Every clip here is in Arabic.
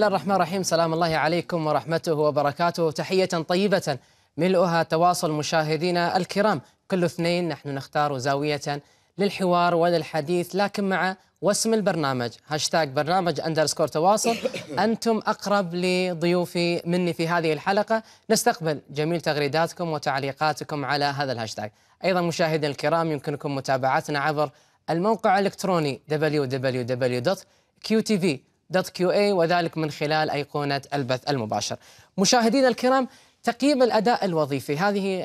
الله الرحمن الرحيم سلام الله عليكم ورحمته وبركاته تحية طيبة ملؤها تواصل مشاهدينا الكرام كل اثنين نحن نختار زاوية للحوار وللحديث لكن مع واسم البرنامج هاشتاج برنامج اندرسكور تواصل أنتم أقرب لضيوفي مني في هذه الحلقة نستقبل جميل تغريداتكم وتعليقاتكم على هذا الهاشتاج أيضا مشاهدينا الكرام يمكنكم متابعتنا عبر الموقع الإلكتروني www.qtv دوت كيو اي وذلك من خلال ايقونه البث المباشر. مشاهدينا الكرام تقييم الاداء الوظيفي هذه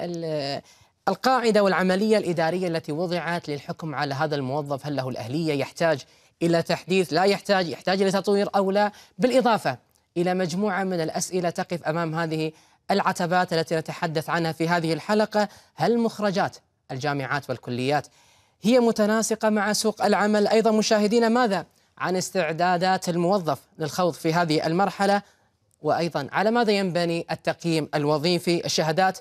القاعده والعمليه الاداريه التي وضعت للحكم على هذا الموظف هل له الاهليه يحتاج الى تحديث لا يحتاج يحتاج الى تطوير او لا بالاضافه الى مجموعه من الاسئله تقف امام هذه العتبات التي نتحدث عنها في هذه الحلقه هل مخرجات الجامعات والكليات هي متناسقه مع سوق العمل ايضا مشاهدينا ماذا عن استعدادات الموظف للخوض في هذه المرحلة وأيضا على ماذا ينبني التقييم الوظيفي الشهادات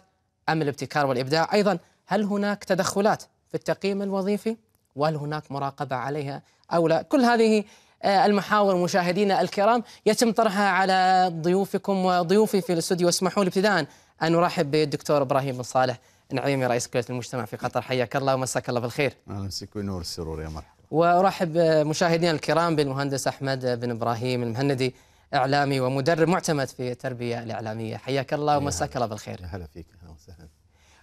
أم الابتكار والإبداع أيضا هل هناك تدخلات في التقييم الوظيفي وهل هناك مراقبة عليها أو لا كل هذه آه، المحاور مشاهدينا الكرام يتم طرحها على ضيوفكم وضيوفي في الاستوديو واسمحوا لي ابتداء أن أرحب بالدكتور إبراهيم بن صالح نعيمي رئيس كلية المجتمع في قطر حياك الله ومساك الله بالخير أهلا بك ونور السرور يا مرحبا وارحب مشاهدينا الكرام بالمهندس احمد بن ابراهيم المهندي اعلامي ومدرب معتمد في التربيه الاعلاميه حياك الله ومساك الله بالخير اهلا فيك اهلا وسهلا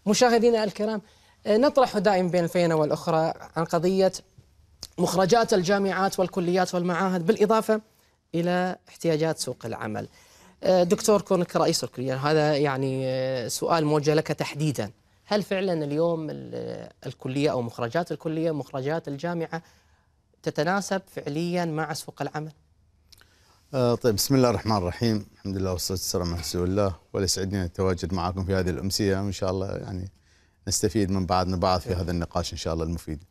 مشاهدينا الكرام نطرح دائما بين الفينه والاخرى عن قضيه مخرجات الجامعات والكليات والمعاهد بالاضافه الى احتياجات سوق العمل أه، دكتور كونك رئيس الكليه هذا يعني أه، سؤال موجه لك تحديدا هل فعلا اليوم الكليه او مخرجات الكليه مخرجات الجامعه تتناسب فعليا مع سوق العمل؟ آه طيب بسم الله الرحمن الرحيم، الحمد لله والصلاه والسلام على رسول الله، وليسعدني التواجد معكم في هذه الامسيه وان شاء الله يعني نستفيد من بعضنا بعض في هذا النقاش ان شاء الله المفيد.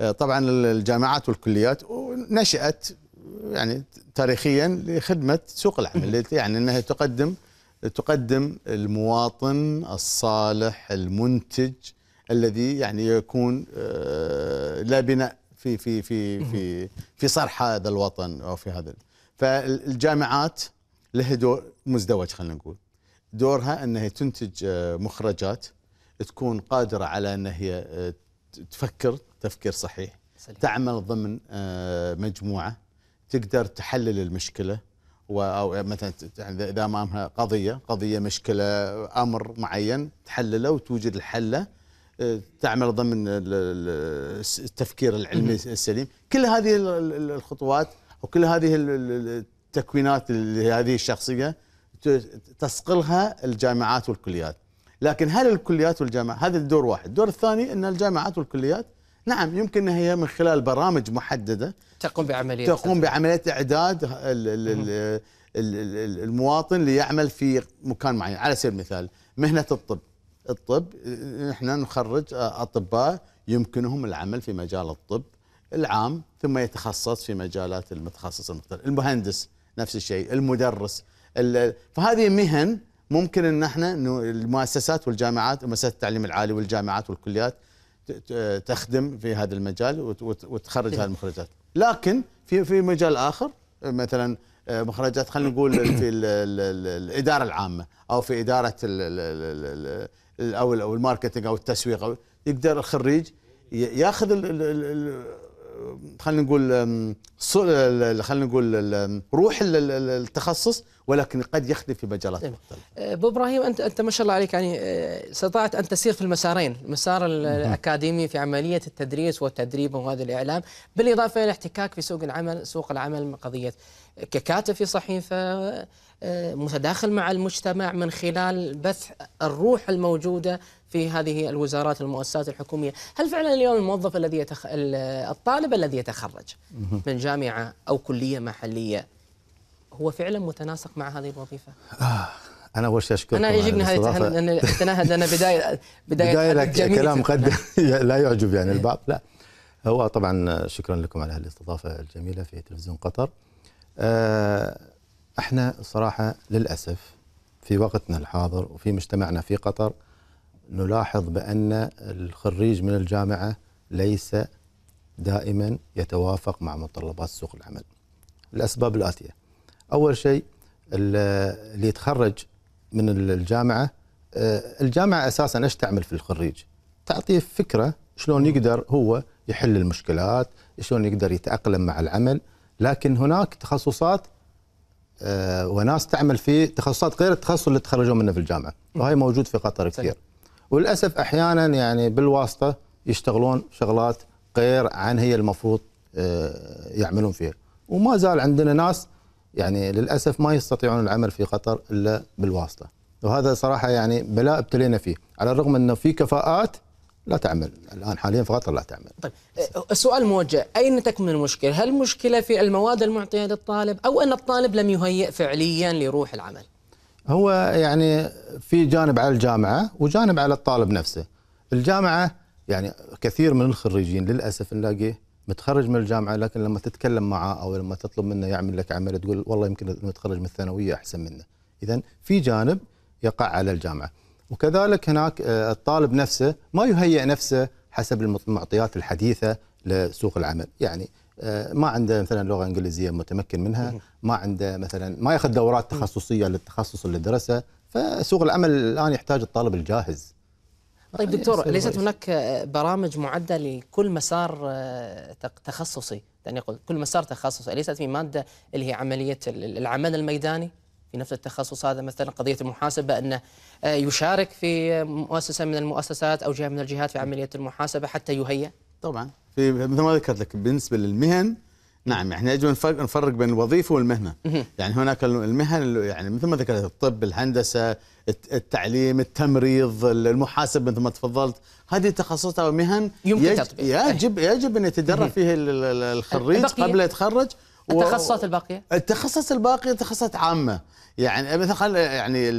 آه طبعا الجامعات والكليات نشات يعني تاريخيا لخدمه سوق العمل، يعني انها تقدم تقدم المواطن الصالح المنتج الذي يعني يكون آه، لا بناء في في في في في صرح هذا الوطن او في هذا فالجامعات لها دور مزدوج خلينا نقول دورها انها تنتج آه، مخرجات تكون قادره على ان هي آه، تفكر تفكير صحيح سليم. تعمل ضمن مجموعه تقدر تحلل المشكله او مثلا يعني اذا امامها قضيه قضيه مشكله امر معين تحلله وتوجد الحله آه، تعمل ضمن التفكير العلمي السليم كل هذه الخطوات او كل هذه التكوينات لهذه الشخصيه تسقلها الجامعات والكليات لكن هل الكليات والجامعات هذا الدور واحد الدور الثاني ان الجامعات والكليات نعم يمكن هي من خلال برامج محدده تقوم بعمليه تقوم بعمليه اعداد المواطن ليعمل في مكان معين على سبيل المثال مهنه الطب الطب نحن نخرج اطباء يمكنهم العمل في مجال الطب العام ثم يتخصص في مجالات المتخصص المختلف المهندس نفس الشيء المدرس فهذه مهن ممكن ان احنا المؤسسات والجامعات مؤسسات التعليم العالي والجامعات والكليات تخدم في هذا المجال وتخرج هذه إيه. المخرجات لكن في في مجال اخر مثلا آه، مخرجات خلينا نقول في الاداره العامه او في اداره او الماركتنج او التسويق أو يقدر الخريج ياخذ خلينا نقول آه، خلينا نقول روح التخصص ولكن قد يختلف في مجالات إيه. مختلفه. آه، ابو ابراهيم انت انت ما شاء الله عليك يعني آه، استطعت ان تسير في المسارين، المسار الاكاديمي في عمليه التدريس والتدريب وهذا الاعلام، بالاضافه الى الاحتكاك في سوق العمل، سوق العمل من قضيه ككاتب في صحيفه متداخل مع المجتمع من خلال بث الروح الموجوده في هذه الوزارات المؤسسات الحكومية هل فعلا اليوم الموظف الذي يتخ... الطالب الذي يتخرج من جامعة أو كلية محلية هو فعلا متناسق مع هذه الوظيفة؟ آه، انا اول شيء اشكركم انا يعجبني هذه التناهد انا بدايه بدايه, بداية لك كلام قد لا يعجب يعني البعض لا هو طبعا شكرا لكم على الاستضافه الجميله في تلفزيون قطر آه، احنا صراحه للاسف في وقتنا الحاضر وفي مجتمعنا في قطر نلاحظ بأن الخريج من الجامعة ليس دائما يتوافق مع متطلبات سوق العمل الأسباب الآتية أول شيء اللي يتخرج من الجامعة آه، الجامعة أساسا إيش تعمل في الخريج تعطيه فكرة شلون يقدر هو يحل المشكلات شلون يقدر يتأقلم مع العمل لكن هناك تخصصات آه، وناس تعمل في تخصصات غير التخصص اللي تخرجوا منه في الجامعه وهي موجود في قطر كثير وللاسف احيانا يعني بالواسطه يشتغلون شغلات غير عن هي المفروض آه، يعملون فيها وما زال عندنا ناس يعني للاسف ما يستطيعون العمل في قطر الا بالواسطه وهذا صراحه يعني بلاء ابتلينا فيه على الرغم انه في كفاءات لا تعمل الان حاليا في قطر لا تعمل طيب السؤال آه، موجه اين تكمن المشكله هل المشكله في المواد المعطيه للطالب او ان الطالب لم يهيئ فعليا لروح العمل هو يعني في جانب على الجامعه وجانب على الطالب نفسه. الجامعه يعني كثير من الخريجين للاسف نلاقيه متخرج من الجامعه لكن لما تتكلم معه او لما تطلب منه يعمل لك عمل تقول والله يمكن متخرج من الثانويه احسن منه. اذا في جانب يقع على الجامعه. وكذلك هناك آه، الطالب نفسه ما يهيئ نفسه حسب المعطيات الحديثه لسوق العمل، يعني آه، ما عنده مثلا لغه انجليزيه متمكن منها ما عنده مثلا ما ياخذ دورات تخصصيه للتخصص اللي درسه فسوق العمل الان يحتاج الطالب الجاهز طيب آه، دكتور ليست هناك آه، برامج معده لكل مسار تخصصي يعني يقول كل مسار تخصصي اليست في ماده اللي هي عمليه العمل الميداني في نفس التخصص هذا مثلا قضيه المحاسبه انه يشارك في مؤسسه من المؤسسات او جهه من الجهات في عمليه المحاسبه حتى يهيئ طبعا في مثل ما ذكرت لك بالنسبه للمهن نعم احنا يعني يجب ان نفرق بين الوظيفه والمهنه يعني هناك المهن يعني مثل ما ذكرت الطب الهندسه التعليم التمريض المحاسب مثل ما تفضلت هذه تخصصات او مهن يمكن يجب, يجب إيه. يجب ان يتدرب فيها الخريج قبل يتخرج التخصصات الباقيه التخصص الباقيه تخصصات عامه يعني مثلا خل يعني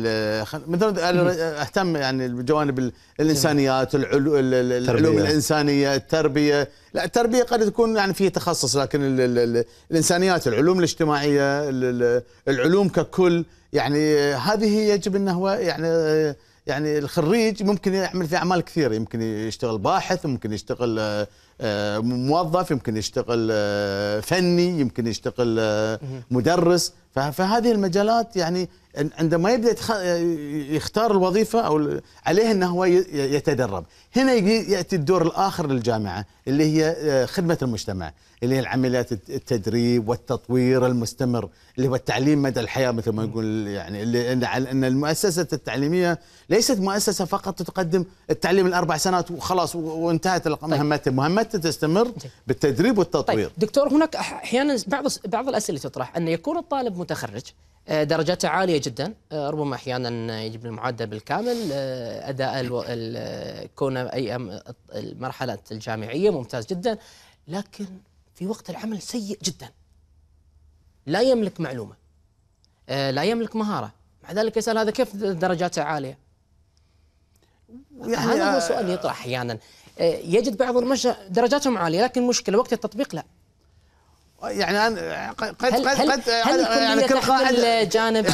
خل مثلا اهتم يعني بجوانب الانسانيات العلوم الانسانيه التربيه لا التربيه قد تكون يعني فيها تخصص لكن ال ال الانسانيات العلوم الاجتماعيه العلوم ككل يعني هذه يجب انه هو يعني يعني الخريج ممكن يعمل في اعمال كثيره يمكن يشتغل باحث ممكن يشتغل آه، موظف يمكن يشتغل آه، فني يمكن يشتغل آه، مدرس فهذه المجالات يعني عندما يبدا يختار الوظيفه او عليه انه هو يتدرب هنا ياتي الدور الاخر للجامعه اللي هي خدمه المجتمع اللي هي العمليات التدريب والتطوير المستمر اللي هو التعليم مدى الحياه مثل ما نقول يعني اللي ان المؤسسه التعليميه ليست مؤسسه فقط تقدم التعليم الاربع سنوات وخلاص وانتهت طيب. مهمتها مهمتها حتى تستمر بالتدريب والتطوير طيب دكتور هناك احيانا بعض بعض الاسئله تطرح ان يكون الطالب متخرج آه، درجاته عاليه جدا آه، ربما احيانا يجيب المعدل بالكامل آه، اداء كونه اي المرحله الجامعيه ممتاز جدا لكن في وقت العمل سيء جدا لا يملك معلومه لا يملك مهاره مع ذلك يسال هذا كيف درجاته عاليه يعني هذا هو السؤال يطرح احيانا آه، يجد بعض المشا درجاتهم عاليه لكن مشكله وقت التطبيق لا يعني انا قد هل قد هل قد هل يعني, يعني كل قاعده جانب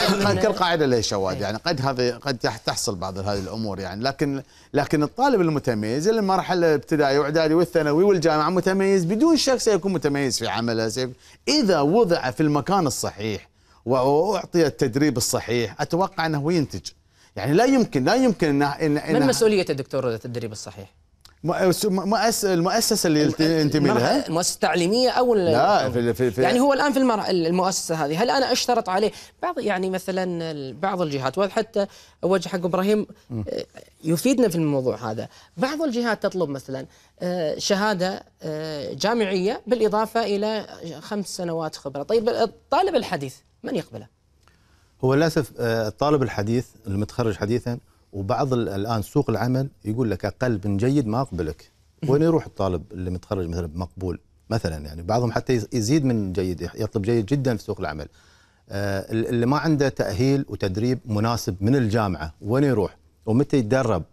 كل قاعده لها شواذ يعني قد هذه إيه. قد تحصل بعض هذه الامور يعني لكن لكن الطالب المتميز اللي المرحله الابتدائي واعدادي والثانوي والجامعه متميز بدون شك سيكون متميز في عمله سيكون اذا وضع في المكان الصحيح واعطي التدريب الصحيح اتوقع انه ينتج يعني لا يمكن لا يمكن ان, إن من مسؤوليه الدكتور التدريب الصحيح المؤسسه اللي ينتمي لها المؤسسه التعليميه او لا في في في يعني هو الان في المؤسسه هذه هل انا اشترط عليه بعض يعني مثلا بعض الجهات وحتى وجه حق ابراهيم آه، يفيدنا في الموضوع هذا بعض الجهات تطلب مثلا آه، شهاده آه، جامعيه بالاضافه الى خمس سنوات خبره طيب الطالب الحديث من يقبله هو للاسف الطالب الحديث المتخرج حديثا وبعض الان سوق العمل يقول لك اقل من جيد ما اقبلك وين يروح الطالب اللي متخرج مثلا بمقبول مثلا يعني بعضهم حتى يزيد من جيد يطلب جيد جدا في سوق العمل آه، اللي ما عنده تاهيل وتدريب مناسب من الجامعه وين يروح ومتى يتدرب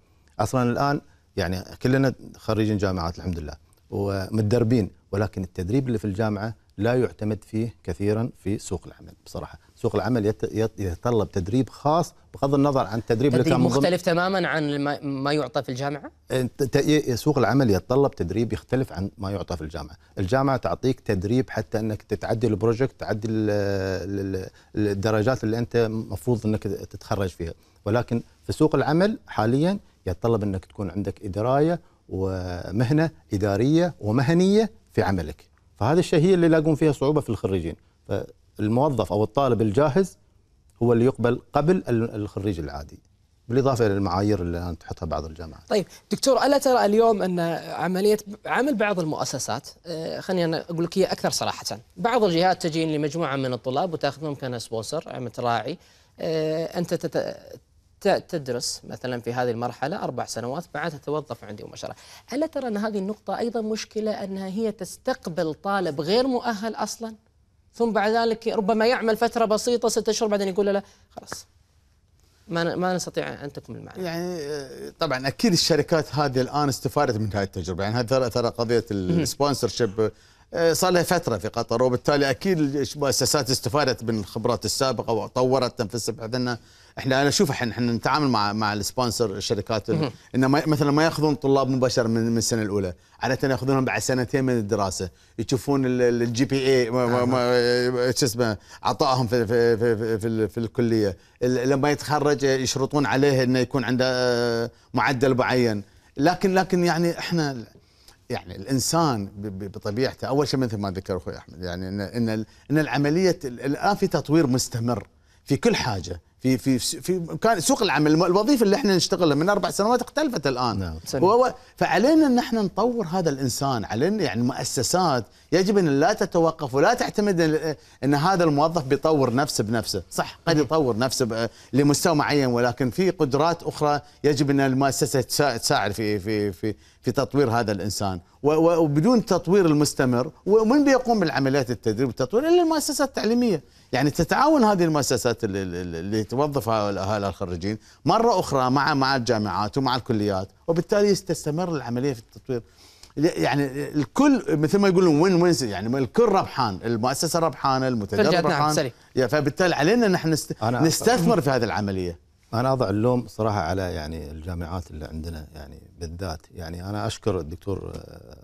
اصلا الان يعني كلنا خريجين جامعات الحمد لله ومتدربين ولكن التدريب اللي في الجامعه لا يعتمد فيه كثيرا في سوق العمل بصراحه سوق العمل يتطلب تدريب خاص بغض النظر عن التدريب اللي كان مختلف تماما عن ما يعطى في الجامعه؟ إيه، إيه، إيه، سوق العمل يتطلب تدريب يختلف عن ما يعطى في الجامعه، الجامعه تعطيك تدريب حتى انك تعدي البروجكت تعدي الدرجات اللي انت المفروض انك تتخرج فيها، ولكن في سوق العمل حاليا يتطلب انك تكون عندك درايه ومهنه اداريه ومهنيه في عملك، فهذا الشيء هي اللي يلاقون فيها صعوبه في الخريجين. الموظف او الطالب الجاهز هو اللي يقبل قبل الخريج العادي بالاضافه الى المعايير اللي الان تحطها بعض الجامعات. طيب دكتور الا ترى اليوم ان عمليه عمل بعض المؤسسات آه، خليني انا اقول لك هي اكثر صراحه، بعض الجهات تجين لمجموعه من الطلاب وتاخذهم كسبونسر متراعي آه، انت تت... تدرس مثلا في هذه المرحلة أربع سنوات بعد تتوظف عندي مباشرة ألا ترى أن هذه النقطة أيضا مشكلة أنها هي تستقبل طالب غير مؤهل أصلا ثم بعد ذلك ربما يعمل فترة بسيطة ستة أشهر بعدين يقول له خلاص ما ما نستطيع ان تكمل معنا. يعني آه، طبعا اكيد الشركات هذه الان استفادت من هذه التجربه، يعني هذه ترى قضيه السبونسر شيب آه، صار لها فتره في قطر وبالتالي اكيد المؤسسات استفادت من الخبرات السابقه وطورت نفسها بحيث انها احنا انا اشوف احنا احنا نتعامل مع مع السبونسر الشركات انه مثلا ما ياخذون طلاب مباشره من, من السنه الاولى عاده ياخذونهم بعد سنتين من الدراسه يشوفون الجي بي اي شو اسمه عطائهم في في, في, في, في الكليه لما يتخرج يشرطون عليه انه يكون عنده آه، معدل معين لكن لكن يعني احنا يعني الانسان بطبيعته اول شيء مثل ما ذكر اخوي احمد يعني ان ان, إن العمليه الان في تطوير مستمر في كل حاجه في في في كان سوق العمل الوظيفه اللي احنا نشتغلها من اربع سنوات اختلفت الان نعم. فعلينا ان احنا نطور هذا الانسان علينا يعني المؤسسات يجب ان لا تتوقف ولا تعتمد ان هذا الموظف بيطور نفسه بنفسه صح قد يطور نفسه لمستوى معين ولكن في قدرات اخرى يجب ان المؤسسه تساعد في في في في تطوير هذا الانسان وبدون تطوير المستمر ومن بيقوم بالعمليات التدريب والتطوير الا المؤسسات التعليميه يعني تتعاون هذه المؤسسات اللي, اللي توظف هؤلاء الخريجين مره اخرى مع مع الجامعات ومع الكليات وبالتالي تستمر العمليه في التطوير يعني الكل مثل ما يقولون وين وين يعني الكل ربحان المؤسسه ربحانه المتدرب نعم، ربحان نعم فبالتالي علينا نحن نست... نستثمر في هذه العمليه انا اضع اللوم صراحه على يعني الجامعات اللي عندنا يعني بالذات يعني انا اشكر الدكتور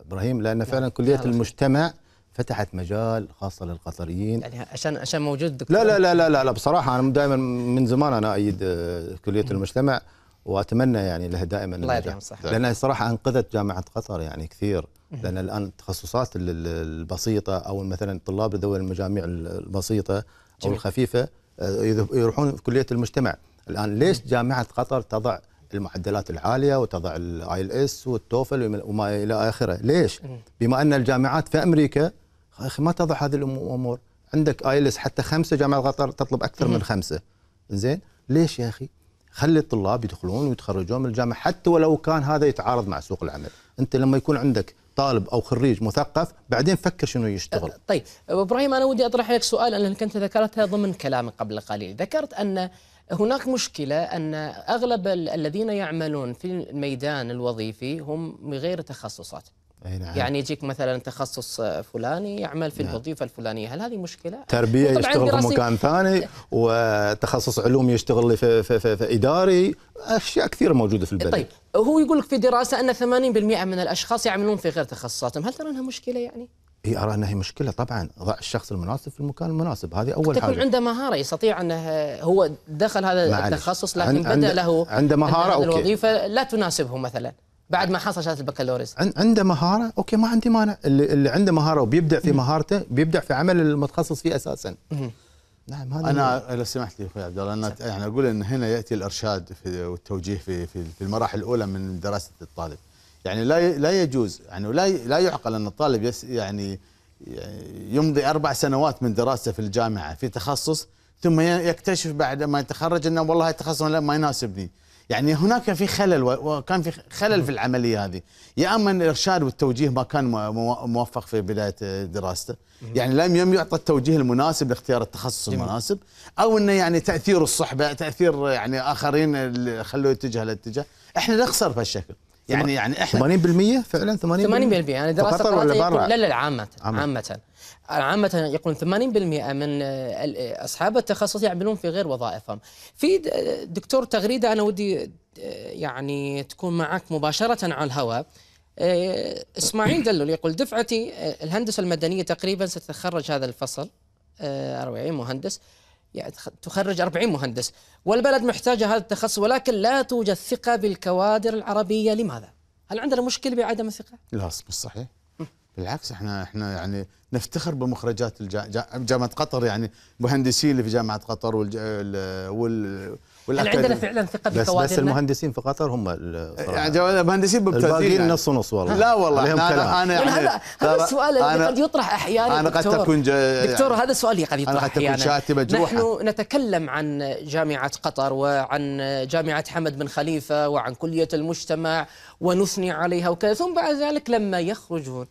ابراهيم لان فعلا كليه المجتمع فتحت مجال خاصه للقطريين يعني عشان عشان موجود دكتور لا لا لا لا لا, لا بصراحه انا دائما من زمان انا ايد آه، كليه المجتمع واتمنى يعني لها دائما الله لانها صراحه انقذت جامعه قطر يعني كثير لان الان التخصصات البسيطه او مثلا الطلاب ذوي المجاميع البسيطه او الخفيفه آه، يروحون في كليه المجتمع الان ليش جامعه قطر تضع المعدلات العاليه وتضع الاي ال اس والتوفل وما الى اخره ليش بما ان الجامعات في امريكا اخي ما تضع هذه الامور عندك ايلس حتى خمسه جامعه قطر تطلب اكثر من خمسه زين ليش يا اخي خلي الطلاب يدخلون ويتخرجون من الجامعه حتى ولو كان هذا يتعارض مع سوق العمل انت لما يكون عندك طالب او خريج مثقف بعدين فكر شنو يشتغل أه، طيب ابراهيم انا ودي اطرح لك سؤال لانك انت ذكرتها ضمن كلامك قبل قليل ذكرت ان هناك مشكلة أن أغلب الذين يعملون في الميدان الوظيفي هم غير تخصصات نعم. يعني يجيك مثلا تخصص فلاني يعمل في نعم. الوظيفه الفلانيه، هل هذه مشكله؟ تربيه يشتغل في مكان ثاني وتخصص علوم يشتغل في, في, في, في اداري، اشياء كثيره موجوده في البلد. طيب هو يقول لك في دراسه ان 80% من الاشخاص يعملون في غير تخصصاتهم، هل ترى انها مشكله يعني؟ هي ارى انها مشكله طبعا ضع الشخص المناسب في المكان المناسب هذه اول تكون حاجه تكون عنده مهاره يستطيع انه هو دخل هذا التخصص لكن عند بدا له عنده مهاره أوكي. الوظيفه لا تناسبه مثلا بعد ما حصل شهاده البكالوريوس عنده مهاره اوكي ما عندي مانع اللي, اللي عنده مهاره وبيبدع في مهارته بيبدع في عمل المتخصص فيه اساسا نعم هذا انا لو سمحت لي اخوي عبد الله انا يعني اقول ان هنا ياتي الارشاد في والتوجيه في في, في المراحل الاولى من دراسه الطالب يعني لا لا يجوز يعني لا لا يعقل ان الطالب يعني يمضي اربع سنوات من دراسته في الجامعه في تخصص ثم يكتشف بعد ما يتخرج انه والله التخصص ما يناسبني يعني هناك في خلل وكان في خلل نعم. في العمليه هذه يا اما الارشاد والتوجيه ما كان موفق في بدايه دراسته يعني لم يعطى التوجيه المناسب لاختيار التخصص المناسب او انه يعني تاثير الصحبه تاثير يعني اخرين خلوه يتجه الاتجاه احنا نخسر بهالشكل يعني يعني احنا 80% فعلا 80% 80% يعني دراسه ولا برا؟ لا لا عامه عامه, عامة. عامة يقولون 80% من آه، أصحاب التخصص يعملون في غير وظائفهم في دكتور تغريدة أنا ودي آه، يعني تكون معك مباشرة على الهواء آه، إسماعيل دلل يقول دفعتي الهندسة المدنية تقريبا ستتخرج هذا الفصل 40 مهندس يعني تخرج 40 مهندس والبلد محتاجة هذا التخصص ولكن لا توجد ثقة بالكوادر العربية لماذا؟ هل عندنا مشكلة بعدم الثقة؟ لا صحيح بالعكس احنا احنا يعني نفتخر بمخرجات جامعه قطر يعني مهندسين اللي في جامعه قطر وال وال هل عندنا فعلا ثقه بس بس المهندسين في قطر هم يعني مهندسين مبتدئين الباقيين يعني. نص ونص والله لا والله انا كلام. انا يعني هذا هذا السؤال الذي قد يطرح احيانا انا قد تكون يعني دكتور هذا السؤال قد يطرح انا قد تكون شاتمه جروحه نحن نتكلم عن جامعه قطر وعن جامعه حمد بن خليفه وعن كليه المجتمع ونثني عليها وكذا ثم بعد ذلك لما يخرجون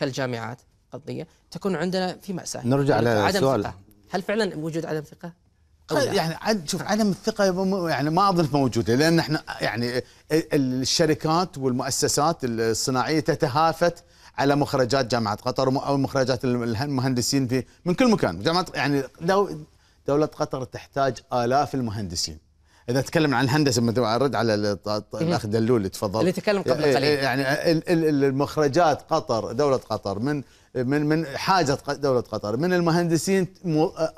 كالجامعات قضيه تكون عندنا في ماساه نرجع على يعني السؤال هل فعلا وجود عدم ثقه يعني عد شوف عدم الثقه يعني ما اظن موجوده لان احنا يعني الشركات والمؤسسات الصناعيه تتهافت على مخرجات جامعه قطر او مخرجات المهندسين في من كل مكان جامعه يعني دوله قطر تحتاج الاف المهندسين اذا تكلم عن الهندسه مثل ارد على الاخ دلول تفضل اللي تكلم قبل إيه، إيه، قليل يعني المخرجات قطر دوله قطر من من من حاجه دوله قطر من المهندسين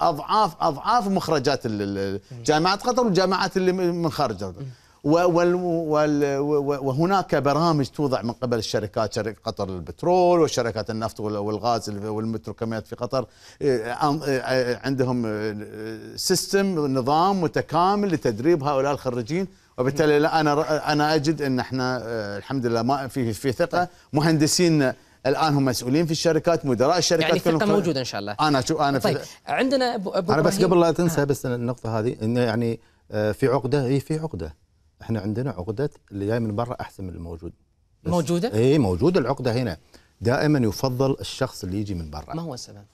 اضعاف اضعاف مخرجات جامعه قطر والجامعات اللي من خارج دوله وهناك برامج توضع من قبل الشركات شركة قطر للبترول وشركات النفط والغاز والمتروكمات في قطر إيه، إيه، عندهم سيستم إيه، نظام متكامل لتدريب هؤلاء الخريجين وبالتالي لا انا انا اجد ان احنا الحمد لله ما في في ثقه مهندسين الان هم مسؤولين في الشركات مدراء الشركات يعني الثقه موجوده ان شاء الله انا شو انا طيب في عندنا ابو, انا بس قبل لا تنسى آه. بس النقطه هذه انه يعني آه، في عقده هي في عقده احنا عندنا عقده اللي جاي من برا احسن من الموجود موجوده؟ اي موجوده العقده هنا دائما يفضل الشخص اللي يجي من برا ما هو السبب؟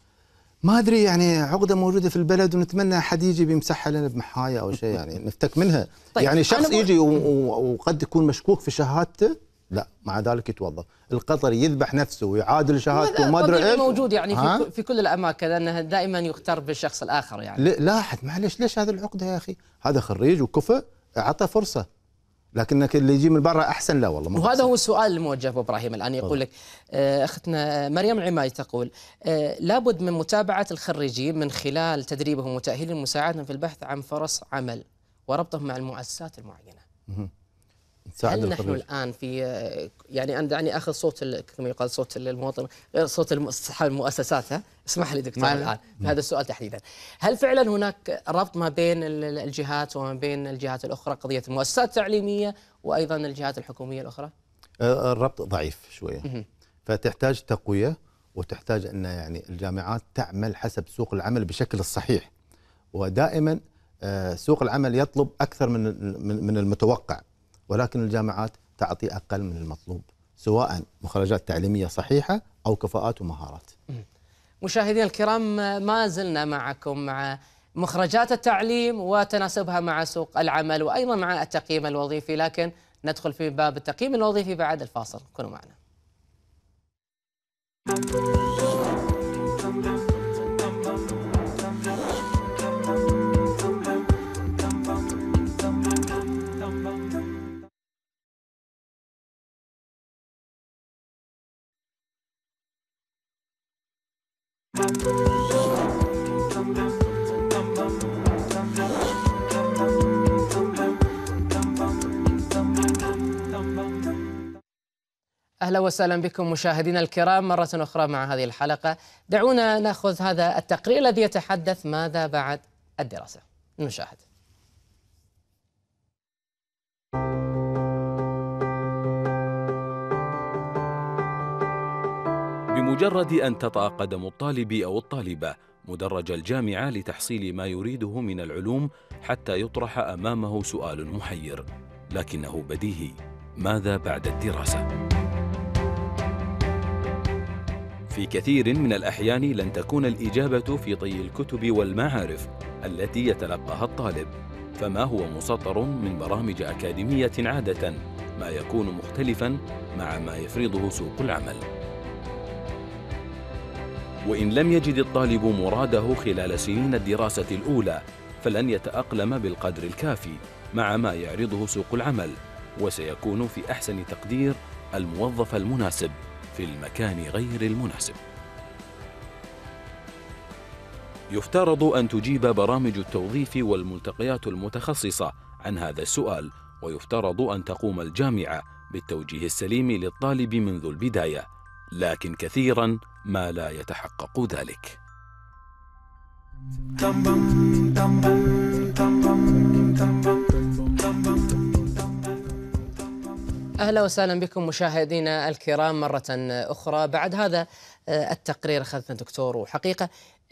ما ادري يعني عقده موجوده في البلد ونتمنى حد يجي بيمسحها لنا بمحاية او شيء يعني نفتك منها طيب يعني شخص يجي وقد يكون مشكوك في شهادته لا مع ذلك يتوظف القطري يذبح نفسه ويعادل شهادته وما ادري ايش موجود يعني في, في كل الاماكن انه دائما يختار بالشخص الاخر يعني لاحظ معلش ليش هذه العقده يا اخي هذا خريج وكفء اعطى فرصه لكنك اللي يجي من برا احسن لا والله وهذا هو السؤال الموجه ابو ابراهيم الان يقول لك آه، اختنا مريم العماي تقول آه، لابد من متابعه الخريجين من خلال تدريبهم وتاهيلهم ومساعدتهم في البحث عن فرص عمل وربطهم مع المؤسسات المعينه. هل نحن الان في يعني انا دعني اخذ صوت كما يقال صوت المواطن غير صوت المؤسسات ها اسمح لي دكتور الان هذا السؤال تحديدا هل فعلا هناك ربط ما بين الجهات وما بين الجهات الاخرى قضيه المؤسسات التعليميه وايضا الجهات الحكوميه الاخرى؟ الربط ضعيف شويه فتحتاج تقويه وتحتاج ان يعني الجامعات تعمل حسب سوق العمل بشكل الصحيح ودائما سوق العمل يطلب اكثر من من المتوقع ولكن الجامعات تعطي أقل من المطلوب سواء مخرجات تعليمية صحيحة أو كفاءات ومهارات مشاهدينا الكرام ما زلنا معكم مع مخرجات التعليم وتناسبها مع سوق العمل وأيضا مع التقييم الوظيفي لكن ندخل في باب التقييم الوظيفي بعد الفاصل كونوا معنا اهلا وسهلا بكم مشاهدينا الكرام مره اخرى مع هذه الحلقه، دعونا ناخذ هذا التقرير الذي يتحدث ماذا بعد الدراسه. نشاهد. بمجرد أن تطأ قدم الطالب أو الطالبة مدرج الجامعة لتحصيل ما يريده من العلوم حتى يطرح أمامه سؤال محير لكنه بديهي ماذا بعد الدراسة؟ في كثير من الأحيان لن تكون الإجابة في طي الكتب والمعارف التي يتلقاها الطالب فما هو مسطر من برامج أكاديمية عادة ما يكون مختلفاً مع ما يفرضه سوق العمل وإن لم يجد الطالب مراده خلال سنين الدراسة الأولى فلن يتأقلم بالقدر الكافي مع ما يعرضه سوق العمل وسيكون في أحسن تقدير الموظف المناسب في المكان غير المناسب يفترض أن تجيب برامج التوظيف والملتقيات المتخصصة عن هذا السؤال ويفترض أن تقوم الجامعة بالتوجيه السليم للطالب منذ البداية لكن كثيراً ما لا يتحقق ذلك اهلا وسهلا بكم مشاهدينا الكرام مره اخرى بعد هذا آه، التقرير اخذنا دكتور وحقيقه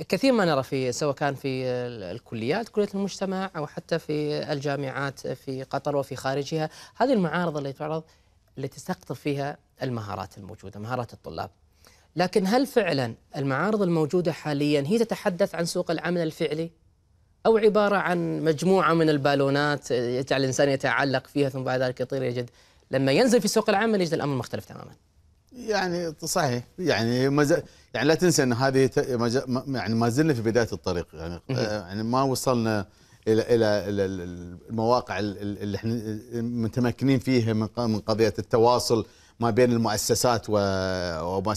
كثير ما نرى في سواء كان في الكليات كليه المجتمع او حتى في الجامعات في قطر وفي خارجها هذه المعارض التي تعرض التي تستقطب فيها المهارات الموجوده مهارات الطلاب لكن هل فعلا المعارض الموجودة حاليا هي تتحدث عن سوق العمل الفعلي أو عبارة عن مجموعة من البالونات يجعل الإنسان يتعلق فيها ثم بعد ذلك يطير يجد لما ينزل في سوق العمل يجد الأمر مختلف تماما يعني صحيح يعني مز... يعني لا تنسى ان هذه ت... مج... يعني ما زلنا في بدايه الطريق يعني آه، يعني ما وصلنا الى الى, إلى المواقع اللي احنا متمكنين فيها من قضيه التواصل ما بين المؤسسات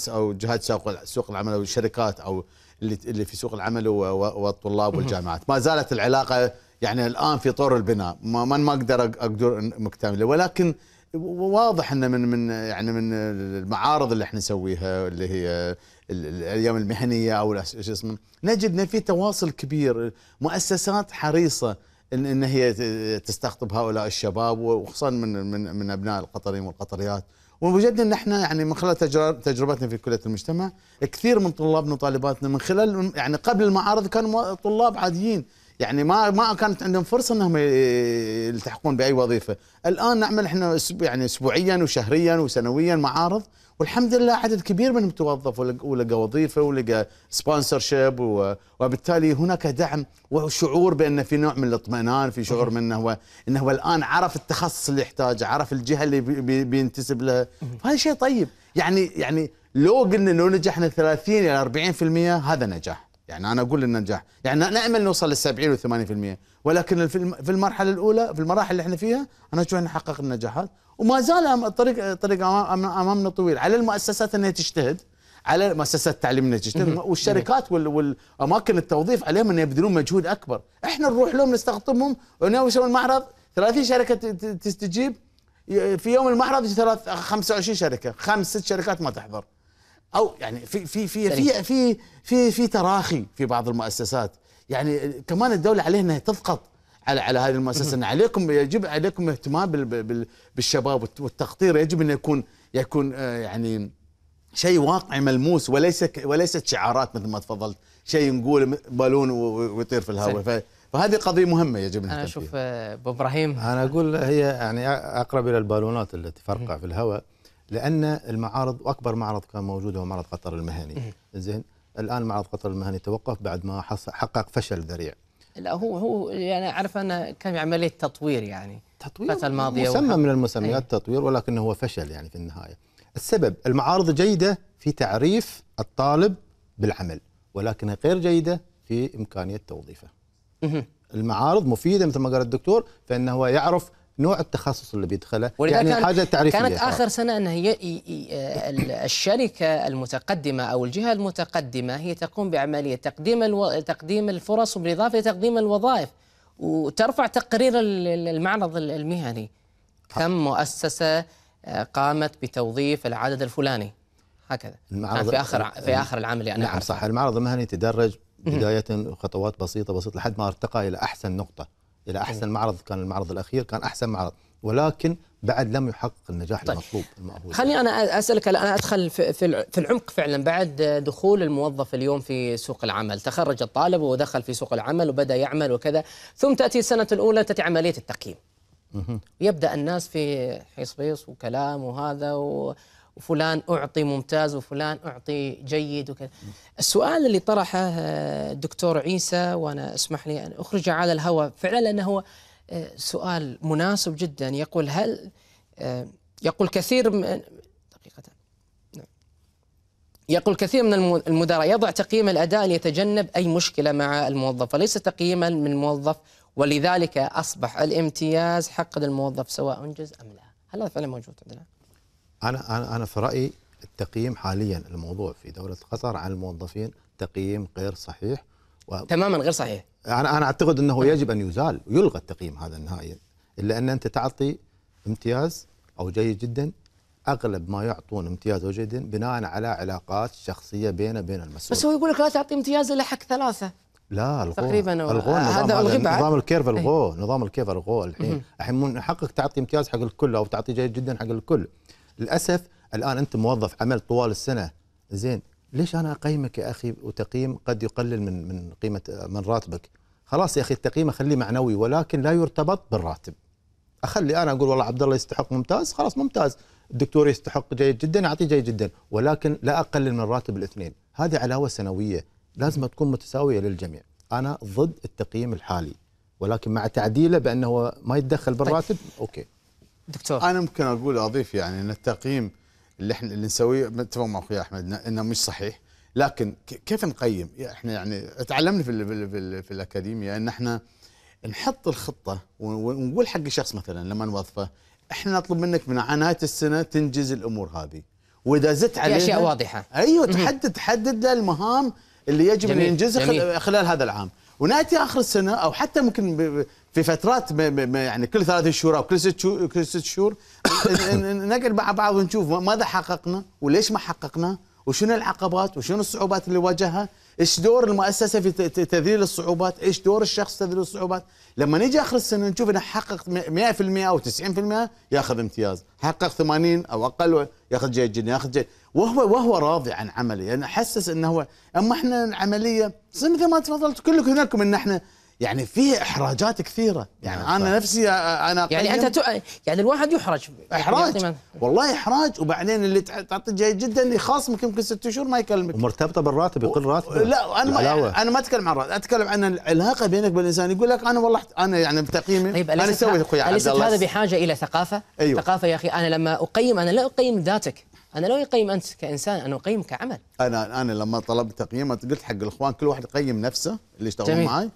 وجهات سوق سوق العمل والشركات او اللي اللي في سوق العمل والطلاب والجامعات ما زالت العلاقه يعني الان في طور البناء ما ما اقدر اقدر مكتمله ولكن واضح ان من من يعني من المعارض اللي احنا نسويها اللي هي الايام المهنيه او شو اسمه نجد ان في تواصل كبير مؤسسات حريصه ان ان هي تستقطب هؤلاء الشباب وخصوصا من من من ابناء القطريين والقطريات ووجدنا ان احنا يعني من خلال تجربتنا في كليه المجتمع كثير من طلابنا وطالباتنا من خلال يعني قبل المعارض كانوا طلاب عاديين يعني ما ما كانت عندهم فرصه انهم يلتحقون باي وظيفه، الان نعمل احنا يعني اسبوعيا وشهريا وسنويا معارض والحمد لله عدد كبير من المتوظف ولقى وظيفه ولقى سبونسر شيب وبالتالي هناك دعم وشعور بان في نوع من الاطمئنان في شعور من انه هو انه هو الان عرف التخصص اللي يحتاجه عرف الجهه اللي بينتسب لها فهذا شيء طيب يعني يعني لو قلنا لو نجحنا 30 الى 40% هذا نجاح يعني انا اقول النجاح يعني نعمل نوصل لل 70 و 80% ولكن في المرحله الاولى في المراحل اللي احنا فيها انا اشوف ان حقق النجاحات وما زال الطريق الطريق امامنا طويل على المؤسسات انها تجتهد على مؤسسات انها تجتهد والشركات والاماكن التوظيف عليهم ان يبذلون مجهود اكبر احنا نروح لهم نستقطبهم ونسوي المعرض 30 شركه تستجيب في يوم المعرض 25 شركه خمس ست شركات ما تحضر او يعني في في في في في في, في تراخي في بعض المؤسسات يعني كمان الدوله عليها انها تضغط على على هذه المؤسسه ان عليكم يجب عليكم اهتمام بالشباب والتخطير يجب ان يكون يكون آه، يعني شيء واقعي ملموس وليس وليست شعارات مثل ما تفضلت شيء نقول بالون ويطير في الهواء فهذه قضية مهمة يجب أن أنا أشوف أبو آه، إبراهيم أنا أقول هي يعني أقرب إلى البالونات التي تفرقع في الهواء لان المعارض واكبر معرض كان موجود هو معرض قطر المهني زين الان معرض قطر المهني توقف بعد ما حقق فشل ذريع لا هو هو يعني اعرف انه كان عمليه تطوير يعني تطوير الفتره الماضيه مسمى من المسميات ايه؟ تطوير ولكنه هو فشل يعني في النهايه السبب المعارض جيده في تعريف الطالب بالعمل ولكنها غير جيده في امكانيه توظيفه المعارض مفيده مثل ما قال الدكتور فانه هو يعرف نوع التخصص اللي بيدخله يعني حاجه تعريفيه كانت آه. اخر سنه ان هي الشركه المتقدمه او الجهه المتقدمه هي تقوم بعمليه تقديم الو... تقديم الفرص بالاضافه لتقديم الوظائف وترفع تقرير المعرض المهني آه. كم مؤسسه آه، قامت بتوظيف العدد الفلاني هكذا المعرض في اخر في اخر العام اللي انا نعم صح المعرض المهني تدرج بدايه خطوات بسيطه بسيطه لحد ما ارتقى الى احسن نقطه الى احسن معرض كان المعرض الاخير كان احسن معرض ولكن بعد لم يحقق النجاح طيب. المطلوب المأهول خليني انا اسالك الان ادخل في في العمق فعلا بعد دخول الموظف اليوم في سوق العمل، تخرج الطالب ودخل في سوق العمل وبدا يعمل وكذا، ثم تاتي السنه الاولى تاتي عمليه التقييم. يبدا الناس في حصبيص وكلام وهذا و وفلان أعطي ممتاز وفلان أعطي جيد وكذا السؤال اللي طرحه الدكتور آه، عيسى وأنا اسمح لي أن أخرجه على الهواء فعلا لأنه هو آه، سؤال مناسب جدا يقول هل آه، يقول كثير من دقيقة نعم. يقول كثير من المدراء يضع تقييم الأداء ليتجنب أي مشكلة مع الموظف وليس تقييما من موظف ولذلك أصبح الامتياز حق للموظف سواء أنجز أم لا هل هذا فعلا موجود عندنا؟ انا انا انا في رايي التقييم حاليا الموضوع في دوله قطر عن الموظفين تقييم غير صحيح و... تماما غير صحيح انا انا اعتقد انه يجب ان يزال ويلغى التقييم هذا نهائيا الا ان انت تعطي امتياز او جيد جدا اغلب ما يعطون امتياز او جيد بناء على علاقات شخصيه بينه بين المسؤول بس هو يقول لك لا تعطي امتياز الا حق ثلاثه لا الغو تقريبا الغوه هذا الغي نظام الكيرف إيه. الغوه نظام الكيرف الغوه الحين الحين من حقك تعطي امتياز حق الكل او تعطي جيد جدا حق الكل للاسف الان انت موظف عمل طوال السنه زين ليش انا اقيمك يا اخي وتقييم قد يقلل من من قيمه من راتبك خلاص يا اخي التقييم اخليه معنوي ولكن لا يرتبط بالراتب اخلي انا اقول والله عبد الله يستحق ممتاز خلاص ممتاز الدكتور يستحق جيد جدا اعطيه جيد جدا ولكن لا اقلل من راتب الاثنين هذه علاوه سنويه لازم تكون متساويه للجميع انا ضد التقييم الحالي ولكن مع تعديله بانه ما يتدخل بالراتب طيب. اوكي دكتور انا ممكن اقول اضيف يعني ان التقييم اللي احنا اللي نسويه متفق مع اخوي احمد انه مش صحيح لكن كيف نقيم؟ احنا يعني تعلمنا في, ال في, في, في الاكاديميه ان احنا نحط الخطه ونقول حق الشخص مثلا لما نوظفه احنا نطلب منك من نهايه السنه تنجز الامور هذه واذا زدت عليها اشياء واضحه ايوه تحدد تحدد له المهام اللي يجب ان ينجزها خلال هذا العام وناتي اخر السنه او حتى ممكن في فترات يعني كل ثلاث شهور او كل ست شهور كل ست شهور نقعد مع بعض ونشوف ماذا حققنا وليش ما حققنا وشنو العقبات وشنو الصعوبات اللي واجهها ايش دور المؤسسه في تذليل الصعوبات ايش دور الشخص في تذليل الصعوبات لما نيجي اخر السنه نشوف انه حقق 100% او 90% ياخذ امتياز حقق 80 او اقل ياخذ جيد جدا ياخذ جيد وهو وهو راضي عن عمله يعني حسس انه هو اما احنا العمليه مثل ما تفضلت كلكم هناكم ان احنا يعني فيها احراجات كثيره يعني نعم، صح. انا نفسي انا يعني انت تق... يعني الواحد يحرج احراج يعني والله احراج وبعدين اللي تعطي جيد جدا يخاصمك يمكن ست شهور ما يكلمك مرتبطه بالراتب يقول راتب لا انا ما انا ما اتكلم عن راتب اتكلم عن العلاقه بينك الانسان يقول لك انا والله انا يعني بتقييمي طيب انا اسوي اخوي عبد الله هذا بحاجه الى ثقافه أيوه؟ ثقافه يا اخي انا لما اقيم انا لا اقيم ذاتك انا لا اقيم انت كانسان انا اقيم كعمل انا انا لما طلبت تقييم قلت حق الاخوان كل واحد يقيم نفسه اللي يشتغلون معي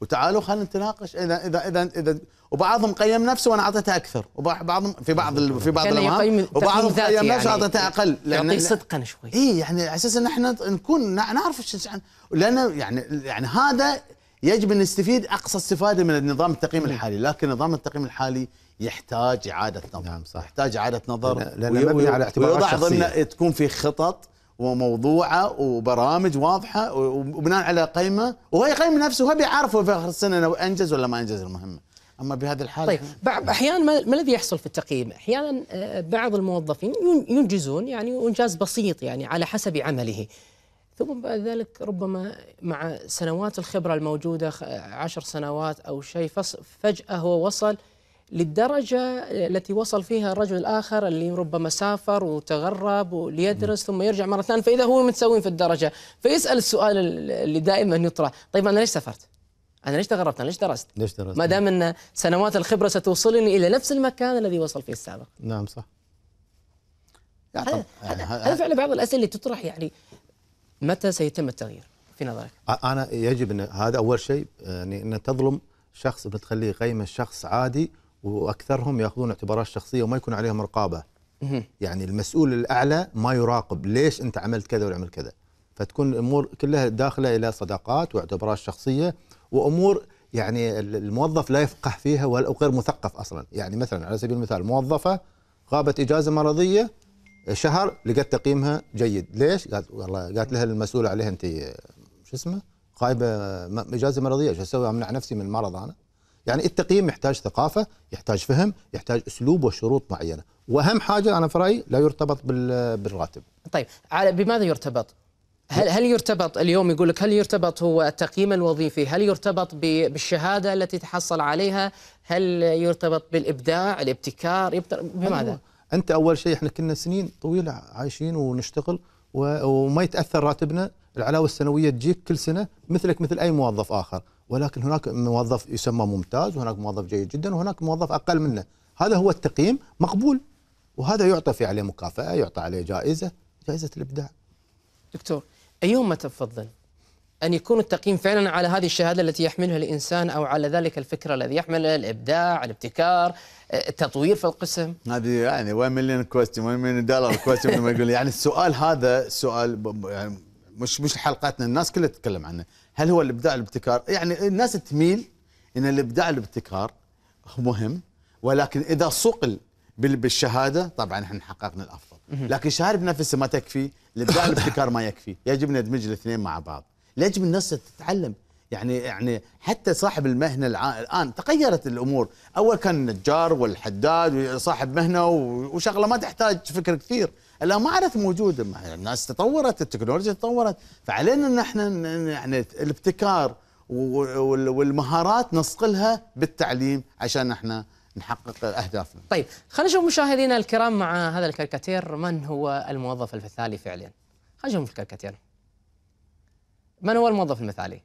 وتعالوا خلينا نتناقش اذا اذا اذا اذا وبعضهم قيم نفسه وانا اعطيته اكثر وبعضهم في بعض في بعض الامهات وبعضهم قيم يعني نفسه واعطيته اقل يعطيك صدقا شوي اي يعني على اساس ان احنا نكون نعرف لان يعني يعني هذا يجب ان نستفيد اقصى استفاده من النظام التقييم الحالي لكن نظام التقييم الحالي يحتاج اعاده نظر نعم صح يحتاج اعاده نظر لانه مبني على اعتبارات ويوضع ضمن تكون في خطط وموضوعه وبرامج واضحه وبناء على قيمه وهو يقيم نفسه وهو بيعرف في اخر السنه لو انجز ولا ما انجز المهمه اما بهذه الحاله طيب بعض احيانا ما الذي يحصل في التقييم؟ احيانا آه، بعض الموظفين ينجزون يعني انجاز بسيط يعني على حسب عمله ثم بعد ذلك ربما مع سنوات الخبره الموجوده عشر سنوات او شيء فجاه هو وصل للدرجة التي وصل فيها الرجل الآخر اللي ربما سافر وتغرب ليدرس ثم يرجع مرة ثانية فإذا هو متسوين في الدرجة فيسأل السؤال اللي دائما يطرح طيب أنا ليش سافرت؟ أنا ليش تغربت؟ أنا ليش درست؟ ليش درست؟ ما دام أن سنوات الخبرة ستوصلني إلى نفس المكان الذي وصل فيه السابق نعم صح يعني هذا فعلا بعض الأسئلة اللي تطرح يعني متى سيتم التغيير في نظرك؟ أنا يجب أن هذا أول شيء آه، يعني أن تظلم شخص بتخليه قيمة شخص عادي واكثرهم ياخذون اعتبارات شخصيه وما يكون عليهم رقابه يعني المسؤول الاعلى ما يراقب ليش انت عملت كذا ولا عملت كذا فتكون الامور كلها داخله الى صداقات واعتبارات شخصيه وامور يعني الموظف لا يفقه فيها وغير مثقف اصلا يعني مثلا على سبيل المثال موظفه غابت اجازه مرضيه شهر لقت تقييمها جيد ليش قالت والله قالت لها المسؤول عليها انت شو اسمه غايبه اجازه مرضيه شو اسوي امنع نفسي من المرض انا يعني التقييم يحتاج ثقافة يحتاج فهم يحتاج أسلوب وشروط معينة وأهم حاجة أنا في رأيي لا يرتبط بالراتب طيب على بماذا يرتبط؟ هل هل يرتبط اليوم يقول لك هل يرتبط هو التقييم الوظيفي؟ هل يرتبط بالشهاده التي تحصل عليها؟ هل يرتبط بالابداع، الابتكار، بماذا؟ أيوة. انت اول شيء احنا كنا سنين طويله عايشين ونشتغل وما يتاثر راتبنا، العلاوه السنويه تجيك كل سنه مثلك مثل اي موظف اخر، ولكن هناك موظف يسمى ممتاز وهناك موظف جيد جدا وهناك موظف اقل منه هذا هو التقييم مقبول وهذا يعطى في عليه مكافاه يعطى عليه جائزه جائزه الابداع دكتور ايهما تفضل أن يكون التقييم فعلا على هذه الشهادة التي يحملها الإنسان أو على ذلك الفكرة الذي يحمله الإبداع الابتكار التطوير في القسم هذه يعني 1 مليون كويستشن 1 مليون دولار كويستشن يعني السؤال هذا سؤال يعني مش مش حلقاتنا الناس كلها تتكلم عنه هل هو الابداع الابتكار؟ يعني الناس تميل ان الابداع الابتكار مهم ولكن اذا صقل بالشهاده طبعا احنا حققنا الافضل لكن الشهاده بنفسها ما تكفي الابداع الابتكار ما يكفي يجب ندمج الاثنين مع بعض يجب الناس تتعلم يعني يعني حتى صاحب المهنه الان تغيرت الامور اول كان النجار والحداد وصاحب مهنه وشغله ما تحتاج فكر كثير الان ما عادت موجوده الناس تطورت التكنولوجيا تطورت فعلينا ان احنا يعني الابتكار والمهارات نصقلها بالتعليم عشان احنا نحقق اهدافنا. طيب خلينا نشوف مشاهدينا الكرام مع هذا الكاريكاتير من هو الموظف المثالي فعليا؟ خلينا نشوف الكاريكاتير. من هو الموظف المثالي؟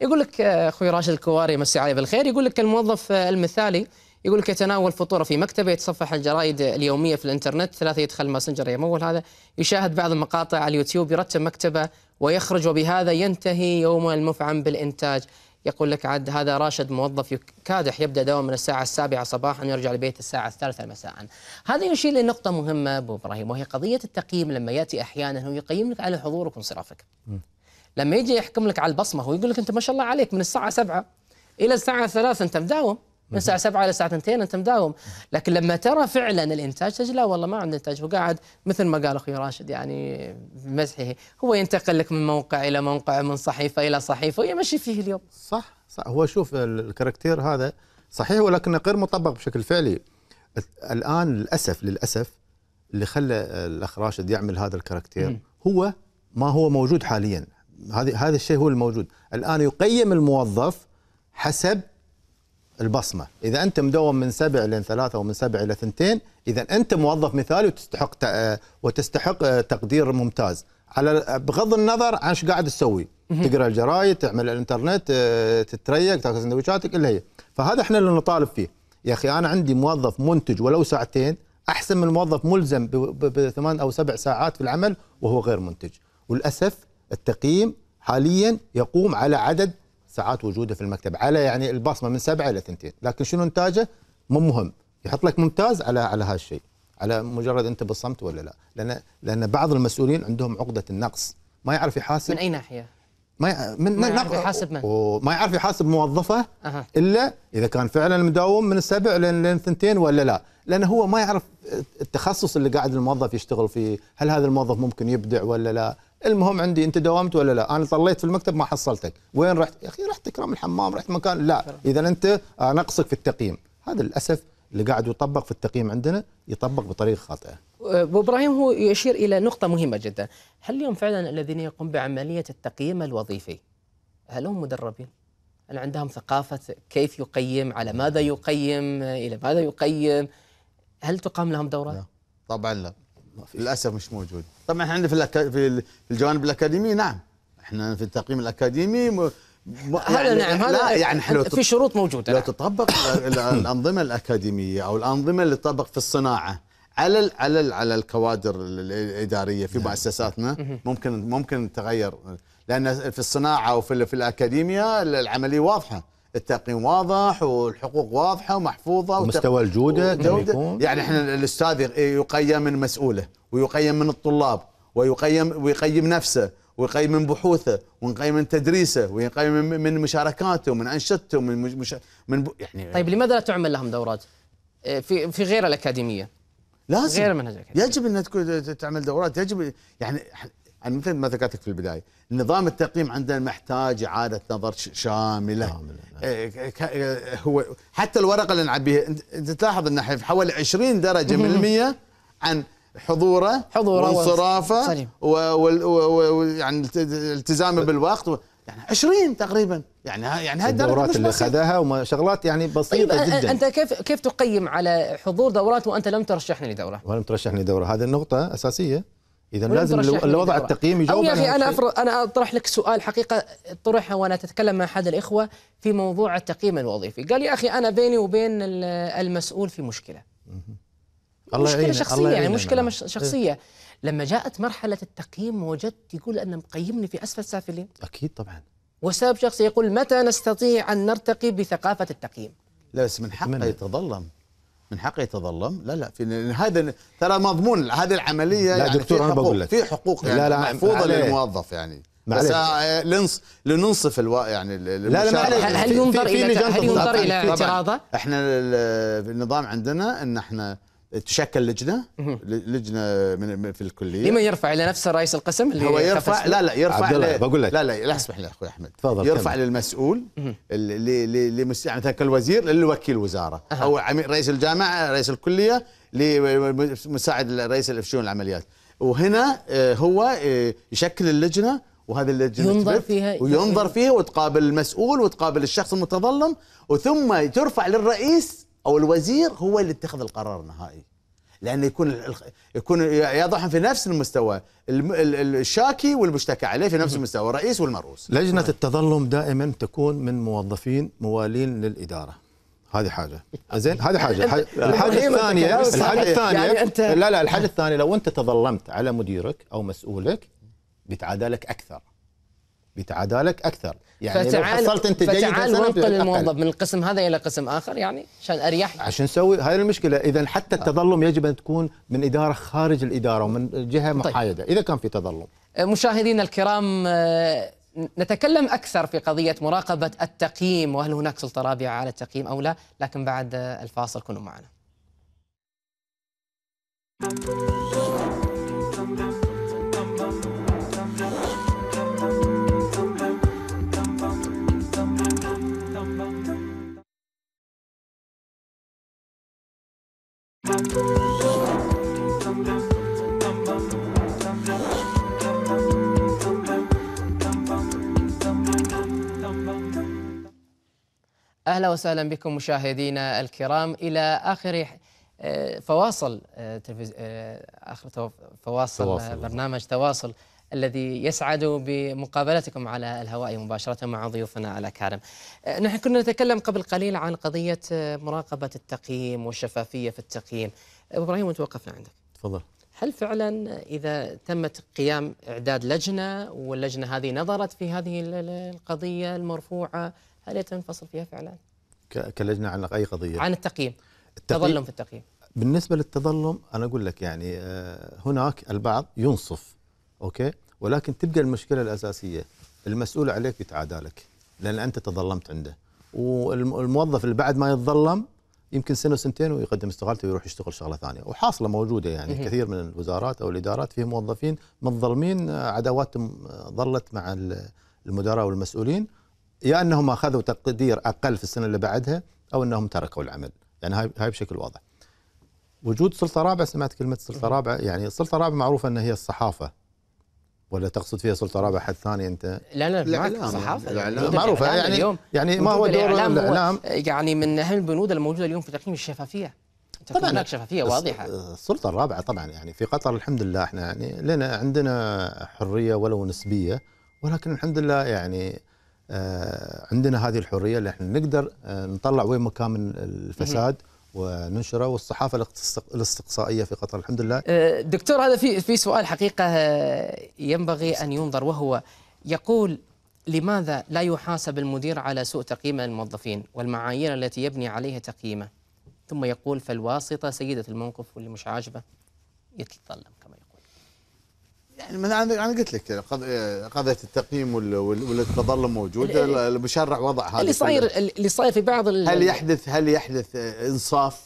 يقول لك آه، اخوي راشد الكواري مسي عليه بالخير يقول لك الموظف آه، المثالي يقول لك يتناول فطوره في مكتبه يتصفح الجرائد اليوميه في الانترنت ثلاثه يدخل ماسنجر يمول هذا يشاهد بعض المقاطع على اليوتيوب يرتب مكتبه ويخرج وبهذا ينتهي يومه المفعم بالانتاج يقول لك عاد هذا راشد موظف كادح يبدا دوام من الساعه السابعه صباحا ويرجع البيت الساعه الثالثه مساء هذا يشير لنقطه مهمه ابو ابراهيم وهي قضيه التقييم لما ياتي احيانا هو يقيم لك على حضورك وانصرافك لما يجي يحكم لك على البصمه هو يقول لك انت ما شاء الله عليك من الساعه 7 الى الساعه 3 انت مداوم من الساعه 7 الى الساعه 2 انت مداوم لكن لما ترى فعلا الانتاج تجي لا والله ما عندنا انتاج وقاعد مثل ما قال اخوي راشد يعني مزحه هو ينتقل لك من موقع الى موقع من صحيفه الى صحيفه ويمشي فيه اليوم صح صح هو شوف الكاركتير هذا صحيح ولكنه غير مطبق بشكل فعلي الان للاسف للاسف اللي خلى الاخ راشد يعمل هذا الكاركتير هو ما هو موجود حاليا هذا هذا الشيء هو الموجود الان يقيم الموظف حسب البصمه، اذا انت مدوم من سبع إلى ثلاثه ومن سبع الى ثنتين، اذا انت موظف مثالي وتستحق وتستحق تقدير ممتاز، على بغض النظر عن ايش قاعد تسوي، تقرا الجرايد، تعمل الانترنت، آه، تتريق، تاكل سندويشاتك الا هي، فهذا احنا اللي نطالب فيه، يا اخي انا عندي موظف منتج ولو ساعتين احسن من موظف ملزم بثمان او سبع ساعات في العمل وهو غير منتج، وللاسف التقييم حاليا يقوم على عدد ساعات وجوده في المكتب على يعني البصمه من سبعه الى ثنتين لكن شنو انتاجه مو مهم يحط لك ممتاز على على هالشيء على مجرد انت بالصمت ولا لا لان لان بعض المسؤولين عندهم عقده النقص ما يعرف يحاسب من اي ناحيه ما ي... من ما يعرف يحاسب من وما يعرف يحاسب موظفه أه. الا اذا كان فعلا مداوم من السبع لين ثنتين ولا لا لانه هو ما يعرف التخصص اللي قاعد الموظف يشتغل فيه هل هذا الموظف ممكن يبدع ولا لا المهم عندي انت دوامت ولا لا انا طليت في المكتب ما حصلتك وين رحت يا اخي رحت تكرم الحمام رحت مكان لا اذا انت آه، نقصك في التقييم هذا للاسف اللي قاعد يطبق في التقييم عندنا يطبق بطريقه خاطئه ابو ابراهيم هو يشير الى نقطه مهمه جدا هل اليوم فعلا الذين يقوم بعمليه التقييم الوظيفي هل هم مدربين هل عندهم ثقافه كيف يقيم على ماذا يقيم الى ماذا يقيم هل تقام لهم دورات لا. طبعا لا للاسف مش موجود طبعا احنا عندنا في في الجوانب الاكاديميه نعم احنا في التقييم الاكاديمي م... م... هذا يعني نعم هذا يعني حلو في شروط موجوده لو نعم. تطبق الانظمه الاكاديميه او الانظمه اللي تطبق في الصناعه على ال على ال على الكوادر الاداريه في نعم. مؤسساتنا نعم. ممكن ممكن تغير لان في الصناعه وفي في الاكاديميه العمليه واضحه التقييم واضح والحقوق واضحه ومحفوظه وتق... مستوى الجوده كم يكون؟ يعني احنا الاستاذ يقيم من مسؤوله ويقيم من الطلاب ويقيم ويقيم نفسه ويقيم من بحوثه ونقيم من تدريسه ويقيم من مشاركاته ومن انشطته ومن مش... من ب... يعني طيب لماذا لا تعمل لهم دورات؟ آه، في في غير الاكاديميه لازم غير منهج الاكاديميه يجب ان تكون تعمل دورات يجب يعني يعني مثل ما ذكرت في البدايه، نظام التقييم عندنا محتاج اعاده نظر شامله. شامله. آه هو حتى الورقه اللي نعبيها انت تلاحظ ان حوالي 20 درجه من المية عن حضوره حضوره وانصرافه ويعني التزامه بالوقت و... يعني 20 تقريبا يعني يعني هاي الدورات اللي اخذها وشغلات يعني بسيطه طيب جدا انت كيف كيف تقيم على حضور دورات وانت لم ترشحني لدوره؟ ولم ترشحني لدوره هذه النقطه اساسيه اذا لازم الوضع التقييمي يجاوب يا اخي انا أفرض انا اطرح لك سؤال حقيقه طرح وانا اتكلم مع احد الاخوه في موضوع التقييم الوظيفي قال يا اخي انا بيني وبين المسؤول في مشكله الله مشكله شخصيه الله يعني مشكله نعم. مش إيه. شخصيه لما جاءت مرحله التقييم وجدت يقول ان مقيمني في اسفل سافلين اكيد طبعا وسبب شخصي يقول متى نستطيع ان نرتقي بثقافه التقييم لا بس من حقه يتظلم من حقه يتظلم لا لا في هذا ترى مضمون هذه العمليه لا يعني دكتور انا بقول لك في حقوق يعني لا لا محفوظه للموظف يعني بس آه، لنص لننصف الوا يعني لا لا هل ينظر الى هل ينظر الى اعتراضه؟ احنا النظام عندنا ان احنا تشكل لجنه لجنه من في الكليه لمن يرفع الى نفسه رئيس القسم اللي هو يرفع لا لا يرفع عبد الله بقول لك لا لا لا اسمح لي اخوي احمد تفضل يرفع كمل. للمسؤول اللي يعني مثلا كالوزير للوكيل وزاره أه. او رئيس الجامعه رئيس الكليه لمساعد رئيس الافشون العمليات وهنا آه، هو آه، يشكل اللجنه وهذه اللجنه ينظر فيها وينظر فيها وتقابل المسؤول وتقابل الشخص المتظلم وثم ترفع للرئيس او الوزير هو اللي اتخذ القرار النهائي لانه يكون يكون يضعهم في نفس المستوى الشاكي والمشتكى عليه في نفس المستوى الرئيس والمرؤوس لجنه التظلم دائما تكون من موظفين موالين للاداره هذه حاجه زين هذه حاجه الحاجه إيه، الثانيه الحاجه يعني الثانيه يعني لا لا الحاجه الثانيه لو انت تظلمت على مديرك او مسؤولك بيتعادلك اكثر بيتعادلك اكثر يعني فتعال حصلت انت جيد فتعال وانقل الموظف من القسم هذا الى قسم اخر يعني عشان اريح عشان نسوي هاي المشكله اذا حتى آه. التظلم يجب ان تكون من اداره خارج الاداره ومن جهه طيب. محايده طيب. اذا كان في تظلم آه، مشاهدينا الكرام آه، نتكلم اكثر في قضيه مراقبه التقييم وهل هناك سلطه رابعه على التقييم او لا لكن بعد الفاصل كونوا معنا اهلا وسهلا بكم مشاهدينا الكرام الى اخر آه، فواصل آه، تلفز... آه، اخر فواصل, فواصل برنامج تواصل الذي يسعد بمقابلتكم على الهواء مباشرة مع ضيوفنا الأكارم أه، نحن كنا نتكلم قبل قليل عن قضية أه، مراقبة التقييم والشفافية في التقييم أبو أه، إبراهيم توقفنا عندك تفضل هل فعلا إذا تمت قيام إعداد لجنة واللجنة هذه نظرت في هذه القضية المرفوعة هل تنفصل فيها فعلا؟ كلجنة عن أي قضية؟ عن التقييم التظلم في التقييم بالنسبة للتظلم أنا أقول لك يعني هناك البعض ينصف اوكي ولكن تبقى المشكله الاساسيه المسؤول عليك يتعادى لك لان انت تظلمت عنده والموظف اللي بعد ما يتظلم يمكن سنه سنتين ويقدم استقالته ويروح يشتغل شغله ثانيه وحاصله موجوده يعني كثير من الوزارات او الادارات فيه موظفين متظلمين عداواتهم ظلت مع المدراء والمسؤولين يا انهم اخذوا تقدير اقل في السنه اللي بعدها او انهم تركوا العمل يعني هاي هاي بشكل واضح وجود سلطه رابعه سمعت كلمه سلطه رابعه يعني السلطه الرابعه معروفه ان هي الصحافه ولا تقصد فيها سلطه رابعه حد ثاني انت لا لا الإعلام صحافه الاعلام معروفه يعني اليوم يعني ما هو دور الاعلام, الإعلام يعني من اهم البنود الموجوده اليوم في تقييم الشفافيه طبعا هناك شفافيه واضحه السلطه الرابعه طبعا يعني في قطر الحمد لله احنا يعني لنا عندنا حريه ولو نسبيه ولكن الحمد لله يعني آه، عندنا هذه الحريه اللي احنا نقدر آه، نطلع وين مكان الفساد وننشره والصحافه الاستقصائيه في قطر الحمد لله أه، دكتور هذا في في سؤال حقيقه أه، ينبغي ان ينظر وهو يقول لماذا لا يحاسب المدير على سوء تقييم الموظفين والمعايير التي يبني عليها تقييمه ثم يقول فالواسطه سيده الموقف واللي مش عاجبه يتظلم يعني انا قلت لك آه، قضيه التقييم والتظلم موجوده المشرع وضع هذا اللي صاير اللي صاير في بعض هل يحدث هل يحدث آه، انصاف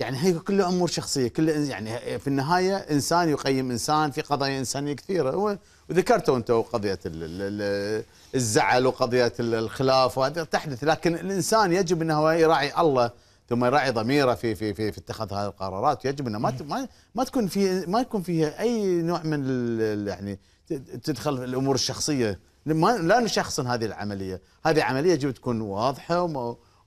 يعني هي كلها امور شخصيه كل يعني آه، في النهايه انسان يقيم انسان في قضايا انسانيه كثيره وذكرتوا انتم قضيه الزعل وقضيه الخلاف وهذه تحدث لكن الانسان يجب انه يراعي الله ثم يراعي ضميره في في في, في اتخاذ هذه القرارات يجب انه ما ما ما تكون في ما يكون فيها اي نوع من يعني تدخل في الامور الشخصيه ما لا نشخصن هذه العمليه هذه عمليه يجب تكون واضحه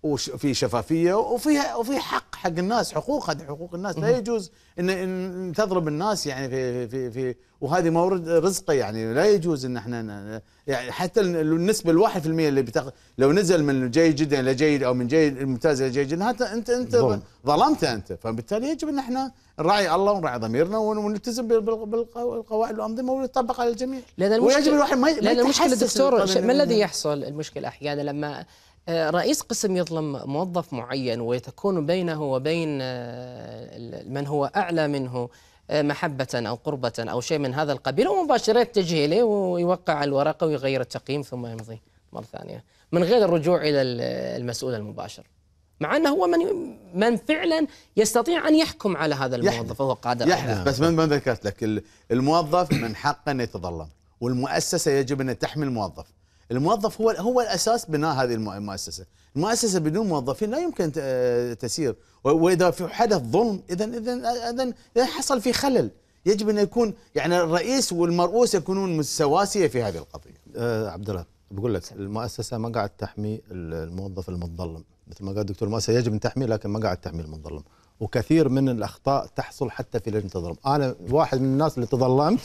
وفي شفافيه وفيها وفي حق حق الناس حقوق هذه حقوق الناس لا يجوز ان, إن تضرب الناس يعني في في في وهذه مورد رزقه يعني لا يجوز ان احنا يعني حتى النسبه ال 1% اللي بتاخذ لو نزل من جيد جدا الى جيد او من جيد ممتاز الى جيد جدا هذا انت انت ظلمت ظلمته انت فبالتالي يجب ان احنا نراعي الله ونراعي ضميرنا ونلتزم بالقواعد والانظمه ونطبق على الجميع لان المشكله ويجب الواحد ما, ما لان المشكله دكتور ما الذي يعني. يحصل المشكله احيانا لما آه، رئيس قسم يظلم موظف معين وتكون بينه وبين آه، من هو أعلى منه آه، محبة أو قربة أو شيء من هذا القبيل ومباشرة يتجه اليه ويوقع الورقة ويغير التقييم ثم يمضي مرة ثانية من غير الرجوع إلى المسؤول المباشر مع أنه هو من من فعلا يستطيع أن يحكم على هذا الموظف وهو قادر يحلف بس من ذكرت لك الموظف من حقه أن يتظلم والمؤسسة يجب أن تحمي الموظف الموظف هو هو الاساس بناء هذه المؤسسه، المؤسسه بدون موظفين لا يمكن تسير، واذا في حدث ظلم اذا اذا اذا حصل في خلل، يجب ان يكون يعني الرئيس والمرؤوس يكونون متسواسيه في هذه القضيه. أه عبد الله بقول لك المؤسسه ما قاعد تحمي الموظف المتظلم، مثل ما قال الدكتور المؤسسه يجب ان تحميه لكن ما قاعد تحمي المتظلم، وكثير من الاخطاء تحصل حتى في لجنه التظلم، انا واحد من الناس اللي تظلمت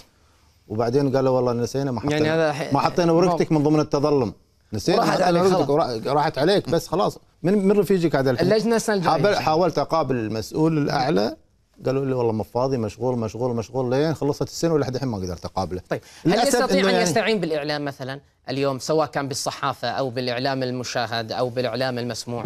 وبعدين قالوا والله نسينا ما يعني حطينا يعني ما حطينا ورقتك من ضمن التظلم نسينا راحت عليك ورقتك راحت عليك بس خلاص من من رفيجك هذا الحين اللجنه السنه الجايه حاولت اقابل المسؤول الاعلى قالوا لي والله فاضي مشغول مشغول مشغول لين خلصت السنه ولحد الحين ما قدرت اقابله طيب هل يستطيع ان يعني يستعين بالاعلام مثلا اليوم سواء كان بالصحافه او بالاعلام المشاهد او بالاعلام المسموع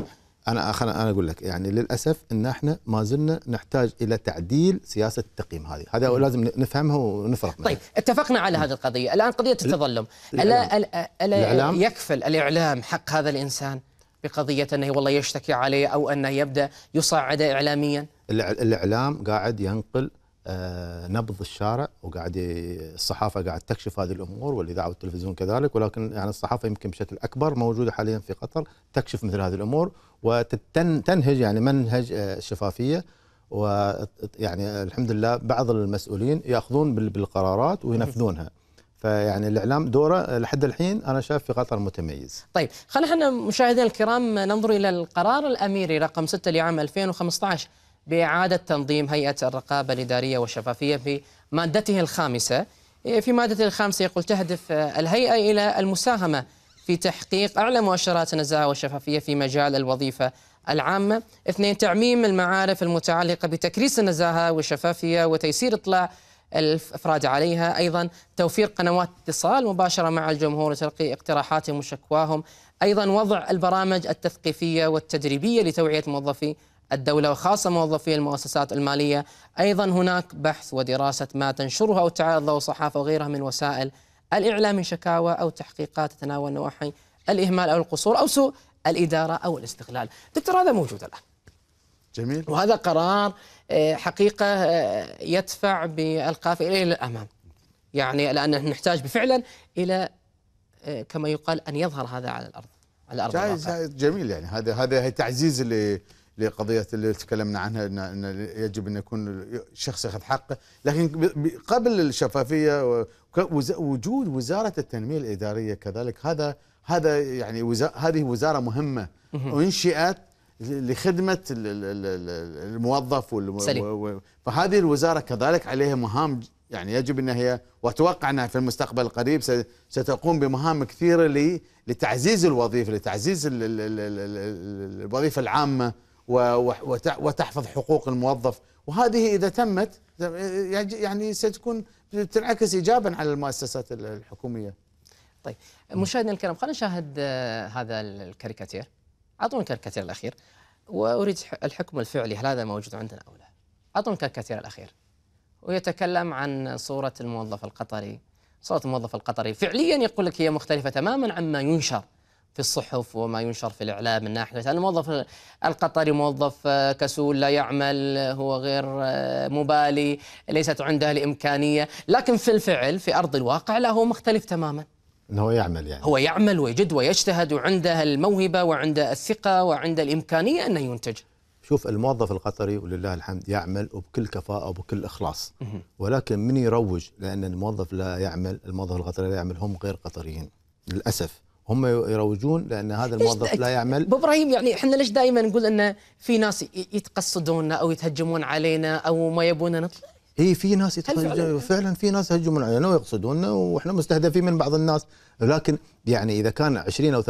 انا خلنا انا اقول لك يعني للاسف ان احنا ما زلنا نحتاج الى تعديل سياسه التقييم هذه، هذا لازم نفهمها ونفرق منها. طيب اتفقنا على هذه القضيه، الان قضيه التظلم، الا الا يكفل الاعلام حق هذا الانسان بقضيه انه والله يشتكي عليه او انه يبدا يصعد اعلاميا؟ الاعلام قاعد ينقل آه، نبض الشارع وقاعد الصحافه قاعد تكشف هذه الامور والاذاعه والتلفزيون كذلك ولكن يعني الصحافه يمكن بشكل اكبر موجوده حاليا في قطر تكشف مثل هذه الامور وتنهج يعني منهج آه، الشفافيه ويعني الحمد لله بعض المسؤولين ياخذون بالقرارات وينفذونها فيعني الاعلام دوره لحد الحين انا شايف في قطر متميز. طيب خلينا احنا مشاهدينا الكرام ننظر الى القرار الاميري رقم 6 لعام 2015 بإعادة تنظيم هيئة الرقابة الإدارية والشفافية في مادته الخامسة إيه، في مادة الخامسة يقول تهدف آه، الهيئة إلى المساهمة في تحقيق أعلى مؤشرات النزاهة والشفافية في مجال الوظيفة العامة اثنين تعميم المعارف المتعلقة بتكريس النزاهة والشفافية وتيسير إطلاع الافراد عليها ايضا توفير قنوات اتصال مباشره مع الجمهور وتلقي اقتراحاتهم وشكواهم ايضا وضع البرامج التثقيفيه والتدريبيه لتوعيه موظفي الدولة وخاصة موظفي المؤسسات المالية أيضا هناك بحث ودراسة ما تنشره أو تعرضه الصحافة وغيرها من وسائل الإعلام من شكاوى أو تحقيقات تتناول نواحي الإهمال أو القصور أو سوء الإدارة أو الاستغلال دكتور هذا موجود الآن جميل وهذا قرار آه، حقيقة آه، يدفع بالقافلة إلى الأمام يعني لأن نحتاج بفعلا إلى آه، كما يقال أن يظهر هذا على الأرض على الأرض جميل يعني هذا هذا تعزيز لقضيه اللي تكلمنا عنها ان يجب ان يكون الشخص ياخذ حقه، لكن قبل الشفافيه وجود وزاره التنميه الاداريه كذلك هذا هذا يعني وزارة هذه وزاره مهمه انشئت لخدمه الموظف فهذه الوزاره كذلك عليها مهام يعني يجب ان هي واتوقع انها في المستقبل القريب ستقوم بمهام كثيره لتعزيز الوظيفه لتعزيز الوظيفه العامه وتحفظ حقوق الموظف وهذه إذا تمت يعني, يعني ستكون تنعكس إيجابا على المؤسسات الحكومية طيب مشاهدينا الكرام خلينا نشاهد آه، هذا الكاريكاتير اعطونا الكاريكاتير الاخير واريد الحكم الفعلي هل هذا موجود عندنا او لا اعطونا الكاريكاتير الاخير ويتكلم عن صوره الموظف القطري صوره الموظف القطري فعليا يقول لك هي مختلفه تماما عما ينشر في الصحف وما ينشر في الإعلام من ناحية الموظف يعني القطري موظف آه، كسول لا يعمل آه، هو غير آه، مبالي ليست عنده الإمكانية لكن في الفعل في أرض الواقع لا هو مختلف تماما انه هو يعمل يعني هو يعمل ويجد ويجتهد وعنده الموهبه وعنده الثقه وعنده الامكانيه انه ينتج شوف الموظف القطري ولله الحمد يعمل وبكل كفاءه وبكل اخلاص ولكن من يروج لان الموظف لا يعمل الموظف القطري لا يعمل هم غير قطريين للاسف هم يروجون لان هذا الموظف لا يعمل ابو ابراهيم يعني احنا ليش دائما نقول ان في ناس يتقصدوننا او يتهجمون علينا او ما يبونا نطلع اي في ناس يتهجمون فعلا في ناس يهجمون علينا ويقصدوننا واحنا مستهدفين من بعض الناس لكن يعني اذا كان 20 او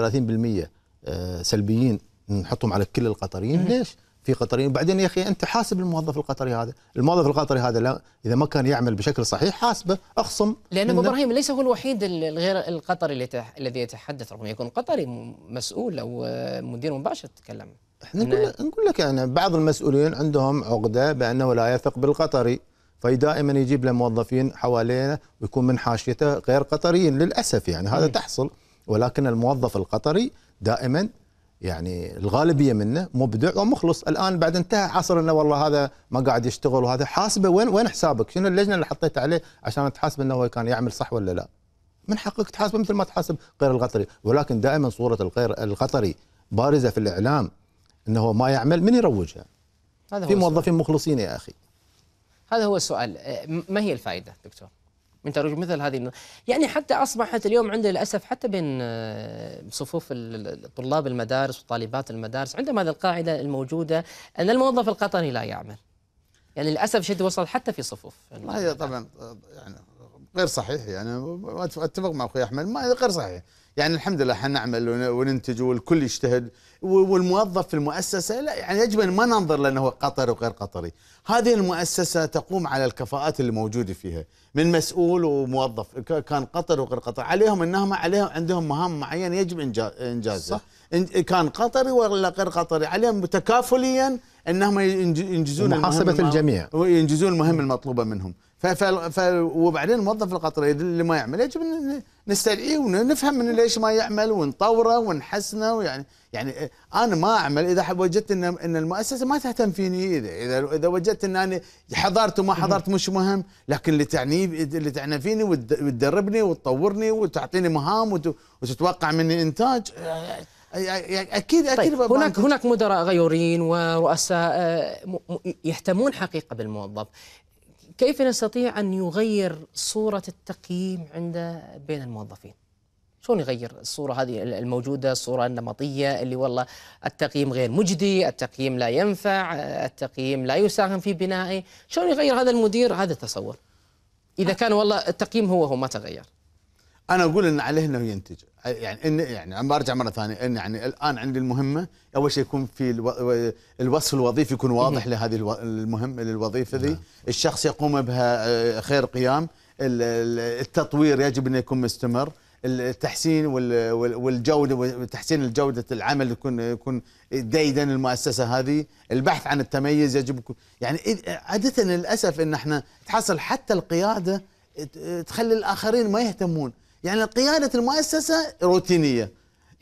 30% آه، سلبيين نحطهم على كل القطريين ليش؟ في قطريين وبعدين يا اخي انت حاسب الموظف القطري هذا الموظف القطري هذا لا اذا ما كان يعمل بشكل صحيح حاسبه اخصم لان ابو ابراهيم ليس هو الوحيد الغير القطري الذي يتحدث ربما يكون قطري مسؤول او آه، مدير مباشر تتكلم احنا نقول لك نقول لك يعني بعض المسؤولين عندهم عقده بانه لا يثق بالقطري فدائما يجيب له موظفين حوالينا ويكون من حاشيته غير قطريين للاسف يعني هذا م. تحصل ولكن الموظف القطري دائما يعني الغالبيه منه مبدع ومخلص الان بعد انتهى عصر انه والله هذا ما قاعد يشتغل وهذا حاسبه وين وين حسابك؟ شنو اللجنه اللي حطيت عليه عشان تحاسب انه هو كان يعمل صح ولا لا؟ من حقك تحاسبه مثل ما تحاسب غير القطري ولكن دائما صوره الغير القطري بارزه في الاعلام انه ما يعمل من يروجها؟ هذا هو في موظفين مخلصين يا اخي هذا هو السؤال ما هي الفائده دكتور؟ من ترويج مثل هذه يعني حتى اصبحت اليوم عند للاسف حتى بين آه، صفوف طلاب المدارس وطالبات المدارس عندهم هذه القاعده الموجوده ان الموظف القطري لا يعمل يعني للاسف شد وصل حتى في صفوف ما هي طبعا آه، يعني غير صحيح يعني اتفق مع اخوي احمد ما غير صحيح يعني الحمد لله احنا نعمل وننتج والكل يجتهد والموظف في المؤسسه لا يعني يجب ان ما ننظر لانه قطري وغير قطري، هذه المؤسسه تقوم على الكفاءات اللي موجوده فيها من مسؤول وموظف كان قطري وغير قطري عليهم انهم عليهم عندهم مهام معينه يجب انجازها صح. كان قطري ولا غير قطري عليهم تكافليا انهم ينجزون محاسبه الجميع وينجزون المهمه المطلوبه منهم ف ف وبعدين الموظف القطري اللي ما يعمل يجب نستدعيه ونفهم من ليش ما يعمل ونطوره ونحسنه ويعني يعني انا ما اعمل اذا وجدت ان ان المؤسسه ما تهتم فيني اذا اذا, إذا وجدت ان انا حضرت وما حضرت مش مهم لكن اللي تعني اللي تعنى فيني وتدربني وتطورني وتعطيني مهام وتتوقع مني انتاج اكيد اكيد طيب هناك هناك مدراء غيورين ورؤساء آه، يهتمون حقيقه بالموظف كيف نستطيع أن يغير صورة التقييم عند بين الموظفين؟ شلون يغير الصورة هذه الموجودة الصورة النمطية اللي والله التقييم غير مجدي التقييم لا ينفع التقييم لا يساهم في بنائه شلون يغير هذا المدير هذا التصور إذا أه. كان والله التقييم هو هو ما تغير انا اقول ان عليه انه ينتج يعني ان يعني برجع مره ثانيه ان يعني الان عندي المهمه اول شيء يكون في الو... الوصف الوظيفي يكون واضح إيه. لهذه الو... المهمه للوظيفه ذي نعم. الشخص يقوم بها آه، خير قيام التطوير يجب انه يكون مستمر التحسين والجوده وتحسين الجوده العمل يكون يكون ديدا المؤسسه هذه، البحث عن التميز يجب يعني عاده للاسف ان احنا تحصل حتى القياده تخلي الاخرين ما يهتمون يعني قياده المؤسسه روتينيه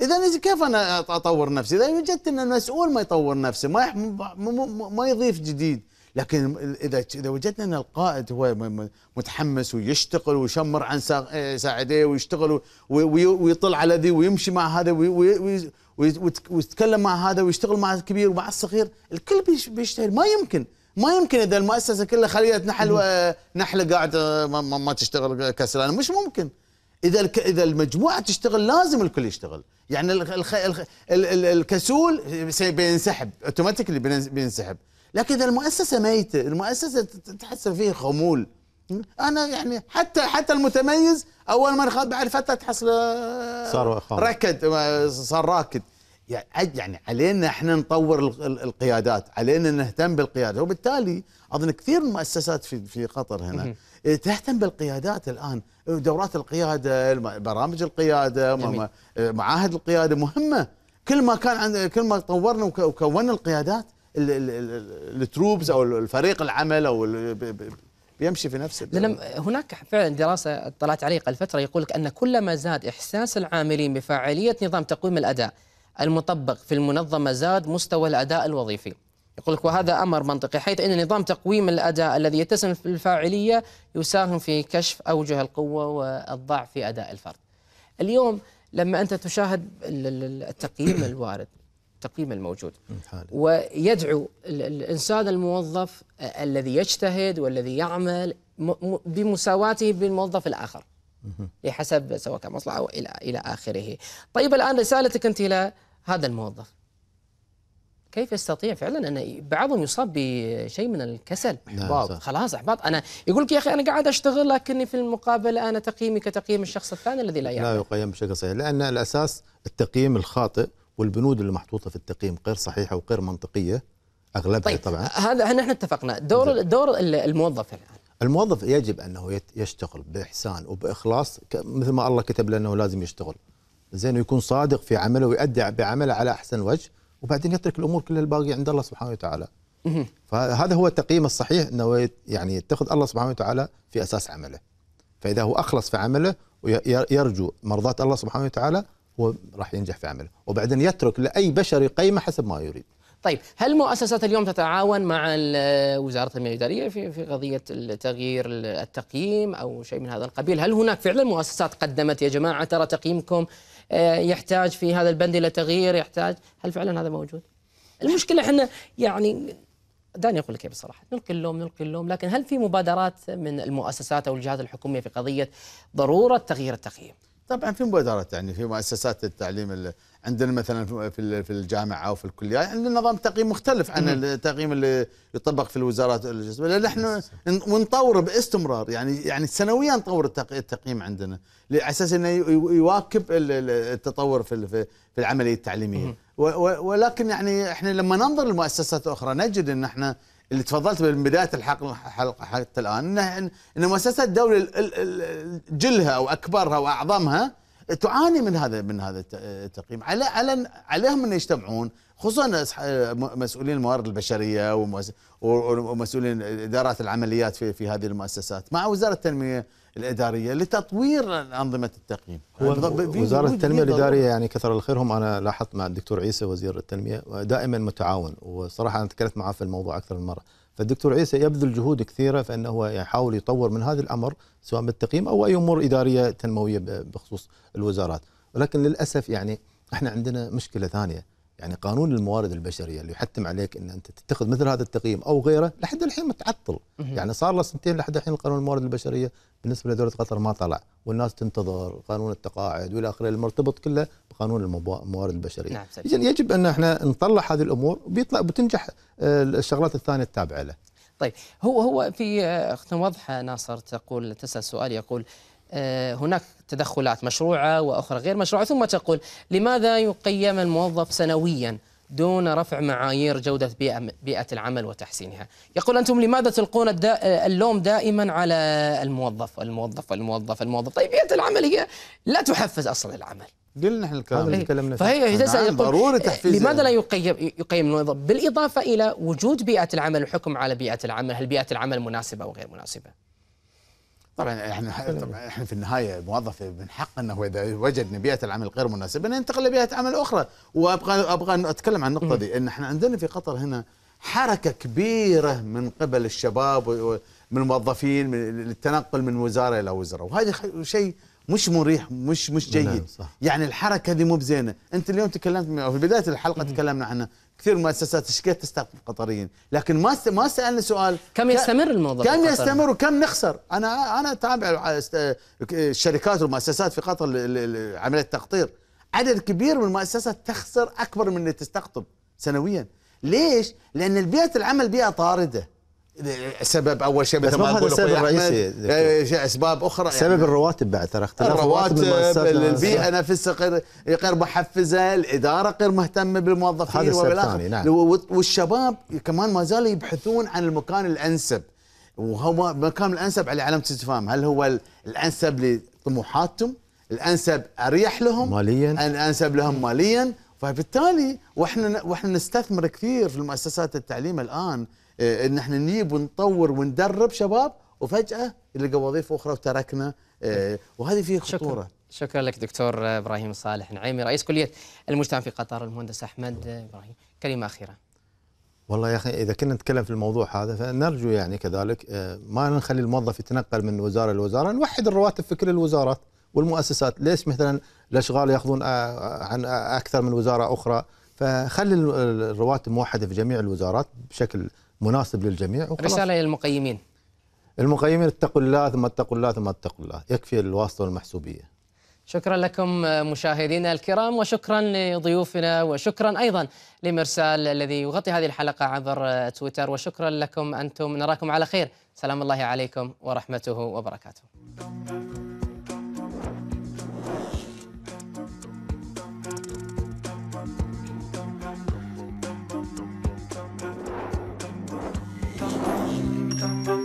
اذا كيف انا اطور نفسي اذا وجدت ان المسؤول ما يطور نفسه ما ما يضيف جديد لكن اذا اذا وجدنا ان القائد هو متحمس ويشتغل ويشمر عن ساعديه ويشتغل ويطل على ذي ويمشي مع هذا ويتكلم مع هذا ويشتغل مع الكبير ومع الصغير الكل بيشتغل ما يمكن ما يمكن اذا المؤسسه كلها خليت نحل نحله قاعده ما, ما تشتغل كسلانه مش ممكن اذا اذا المجموعه تشتغل لازم الكل يشتغل يعني الخ... الخ... الكسول بينسحب اوتوماتيكلي بينسحب لكن اذا المؤسسه ميته المؤسسه تحس فيه خمول انا يعني حتى حتى المتميز اول ما بعد فتره تحصل آه، صار ركد آه، صار راكد يعني, يعني علينا احنا نطور القيادات علينا نهتم بالقياده وبالتالي اظن كثير من المؤسسات في في قطر هنا إيه، تهتم بالقيادات الان دورات القياده برامج القياده إيه، معاهد القياده مهمه كل ما كان عند كل ما طورنا وكونا القيادات التروبز او الفريق العمل او بيمشي في نفس لأن هناك فعلا دراسه اطلعت عليها قبل فتره يقول لك ان كلما زاد احساس العاملين بفاعليه نظام تقويم الاداء المطبق في المنظمة زاد مستوى الأداء الوظيفي يقول لك وهذا أمر منطقي حيث أن نظام تقويم الأداء الذي يتسم في الفاعلية يساهم في كشف أوجه القوة والضعف في أداء الفرد اليوم لما أنت تشاهد التقييم الوارد التقييم الموجود ويدعو الإنسان الموظف الذي يجتهد والذي يعمل بمساواته بالموظف الآخر بحسب سواء كان مصلحه او الى الى اخره. طيب الان رسالتك انت الى هذا الموظف. كيف يستطيع فعلا ان بعضهم يصاب بشيء من الكسل نعم، احباط خلاص احباط انا يقول لك يا اخي انا قاعد اشتغل لكني في المقابل انا تقييمي كتقييم الشخص الثاني الذي لا يعمل لا يقيم بشكل صحيح لان الاساس التقييم الخاطئ والبنود اللي محطوطه في التقييم غير صحيحه وغير منطقيه اغلبها طيب طبعا هذا نحن اتفقنا دور نعم. دور الموظف الان الموظف يجب انه يشتغل باحسان وباخلاص مثل ما الله كتب له انه لازم يشتغل زين ويكون صادق في عمله ويؤدي بعمله على احسن وجه وبعدين يترك الامور كلها الباقي عند الله سبحانه وتعالى فهذا هو التقييم الصحيح انه يعني يتخذ الله سبحانه وتعالى في اساس عمله فاذا هو اخلص في عمله ويرجو مرضاه الله سبحانه وتعالى هو راح ينجح في عمله وبعدين يترك لاي بشر يقيمه حسب ما يريد طيب هل المؤسسات اليوم تتعاون مع وزارة المالية الإدارية في في قضية تغيير التقييم أو شيء من هذا القبيل؟ هل هناك فعلا مؤسسات قدمت يا جماعة ترى تقييمكم آه، يحتاج في هذا البند إلى تغيير يحتاج هل فعلا هذا موجود؟ المشكلة احنا يعني دعني اقول لك بصراحه نلقي اللوم نلقي اللوم لكن هل في مبادرات من المؤسسات او الجهات الحكوميه في قضيه ضروره تغيير التقييم؟ طبعا في مبادرات يعني في مؤسسات التعليم اللي عندنا مثلا في في الجامعه وفي الكليه عندنا نظام تقييم مختلف عن التقييم اللي يطبق في الوزارات نحن ونطور باستمرار يعني يعني سنويا نطور التقييم عندنا على اساس انه يواكب التطور في في العمليه التعليميه ولكن يعني احنا لما ننظر لمؤسسات اخرى نجد ان احنا اللي تفضلت من بدايه الحلقه حتى الان ان ان مؤسسات الدوله جلها او اكبرها واعظمها تعاني من هذا من هذا التقييم على على عليهم ان يجتمعون خصوصا مسؤولين الموارد البشريه ومسؤولين ادارات العمليات في في هذه المؤسسات مع وزاره التنميه الاداريه لتطوير انظمه التقييم هو يعني وزاره التنميه الاداريه يعني كثر الخيرهم انا لاحظت مع الدكتور عيسى وزير التنميه دائما متعاون وصراحه انا تكلمت معاه في الموضوع اكثر من مره فالدكتور عيسى يبذل جهود كثيره فانه هو يحاول يطور من هذا الامر سواء بالتقييم او اي امور اداريه تنمويه بخصوص الوزارات ولكن للاسف يعني احنا عندنا مشكله ثانيه يعني قانون الموارد البشريه اللي يحتم عليك ان انت تتخذ مثل هذا التقييم او غيره لحد الحين متعطل يعني صار له سنتين لحد الحين قانون الموارد البشريه بالنسبه لدوله قطر ما طلع والناس تنتظر قانون التقاعد والى اخره المرتبط كله بقانون الموارد البشريه نعم اذا يجب ان احنا نطلع هذه الامور بيطلع بتنجح آه، الشغلات الثانيه التابعه له طيب هو هو في آه، اختم واضحه ناصر تقول تسال سؤال يقول آه، هناك تدخلات مشروعة وأخرى غير مشروعة ثم تقول لماذا يقيم الموظف سنويا دون رفع معايير جودة بيئة العمل وتحسينها يقول أنتم لماذا تلقون الدا... اللوم دائما على الموظف الموظف الموظف الموظف طيب بيئة العمل هي لا تحفز أصلا العمل قلنا احنا الكلام اللي تكلمنا فيه فهي نعم، ضروري تحفيز لماذا لا يعني. يقيم يقيم الموظف بالاضافه الى وجود بيئه العمل الحكم على بيئه العمل هل بيئه العمل مناسبه او غير مناسبه طبعا احنا طبعا احنا في النهايه الموظف من حقه انه اذا وجد بيئه العمل غير مناسبه انه ينتقل لبيئه عمل اخرى وابغى ابغى اتكلم عن النقطه دي ان احنا عندنا في قطر هنا حركه كبيره من قبل الشباب من الموظفين للتنقل من وزاره الى وزاره وهذا شيء مش مريح مش مش نعم، جيد صح. يعني الحركه دي مو بزينه انت اليوم تكلمت في بدايه الحلقه تكلمنا عنها كثير مؤسسات تشكيل تستقطب قطريين لكن ما ما سالنا سؤال كم يستمر الموضوع كم يستمر وكم نخسر انا انا اتابع الشركات والمؤسسات في قطر عمليه التقطير عدد كبير من المؤسسات تخسر اكبر من اللي تستقطب سنويا ليش لان البيئه العمل بيئه طارده سبب اول شيء مثل ما هذا السبب الرئيسي آه، اسباب اخرى سبب يعني. الرواتب بعد ترى اختلاف الرواتب, الرواتب البيئه نفسها غير غير محفزه الاداره غير مهتمه بالموظفين هذا السبب الثاني نعم. والشباب كمان ما زالوا يبحثون عن المكان الانسب وهو المكان الانسب على علامه استفهام هل هو الانسب لطموحاتهم الانسب اريح لهم ماليا الانسب لهم ماليا فبالتالي واحنا واحنا نستثمر كثير في المؤسسات التعليم الان آه، ان احنا نجيب ونطور وندرب شباب وفجاه يلقى وظيفه اخرى وتركنا آه، وهذه فيها خطوره شكرا. شكرا لك دكتور ابراهيم صالح نعيمي رئيس كليه المجتمع في قطر المهندس احمد ابراهيم كلمه اخيره والله يا اخي اذا كنا نتكلم في الموضوع هذا فنرجو يعني كذلك آه، ما نخلي الموظف يتنقل من وزاره لوزاره نوحد الرواتب في كل الوزارات والمؤسسات ليش مثلا الاشغال ياخذون عن اكثر من وزاره اخرى فخلي الرواتب موحده في جميع الوزارات بشكل مناسب للجميع وخلاص. رساله للمقيمين المقيمين اتقوا الله ثم اتقوا الله ثم اتقوا الله يكفي الواسطه والمحسوبيه شكرا لكم مشاهدينا الكرام وشكرا لضيوفنا وشكرا ايضا لمرسال الذي يغطي هذه الحلقه عبر تويتر وشكرا لكم انتم نراكم على خير سلام الله عليكم ورحمته وبركاته dum bum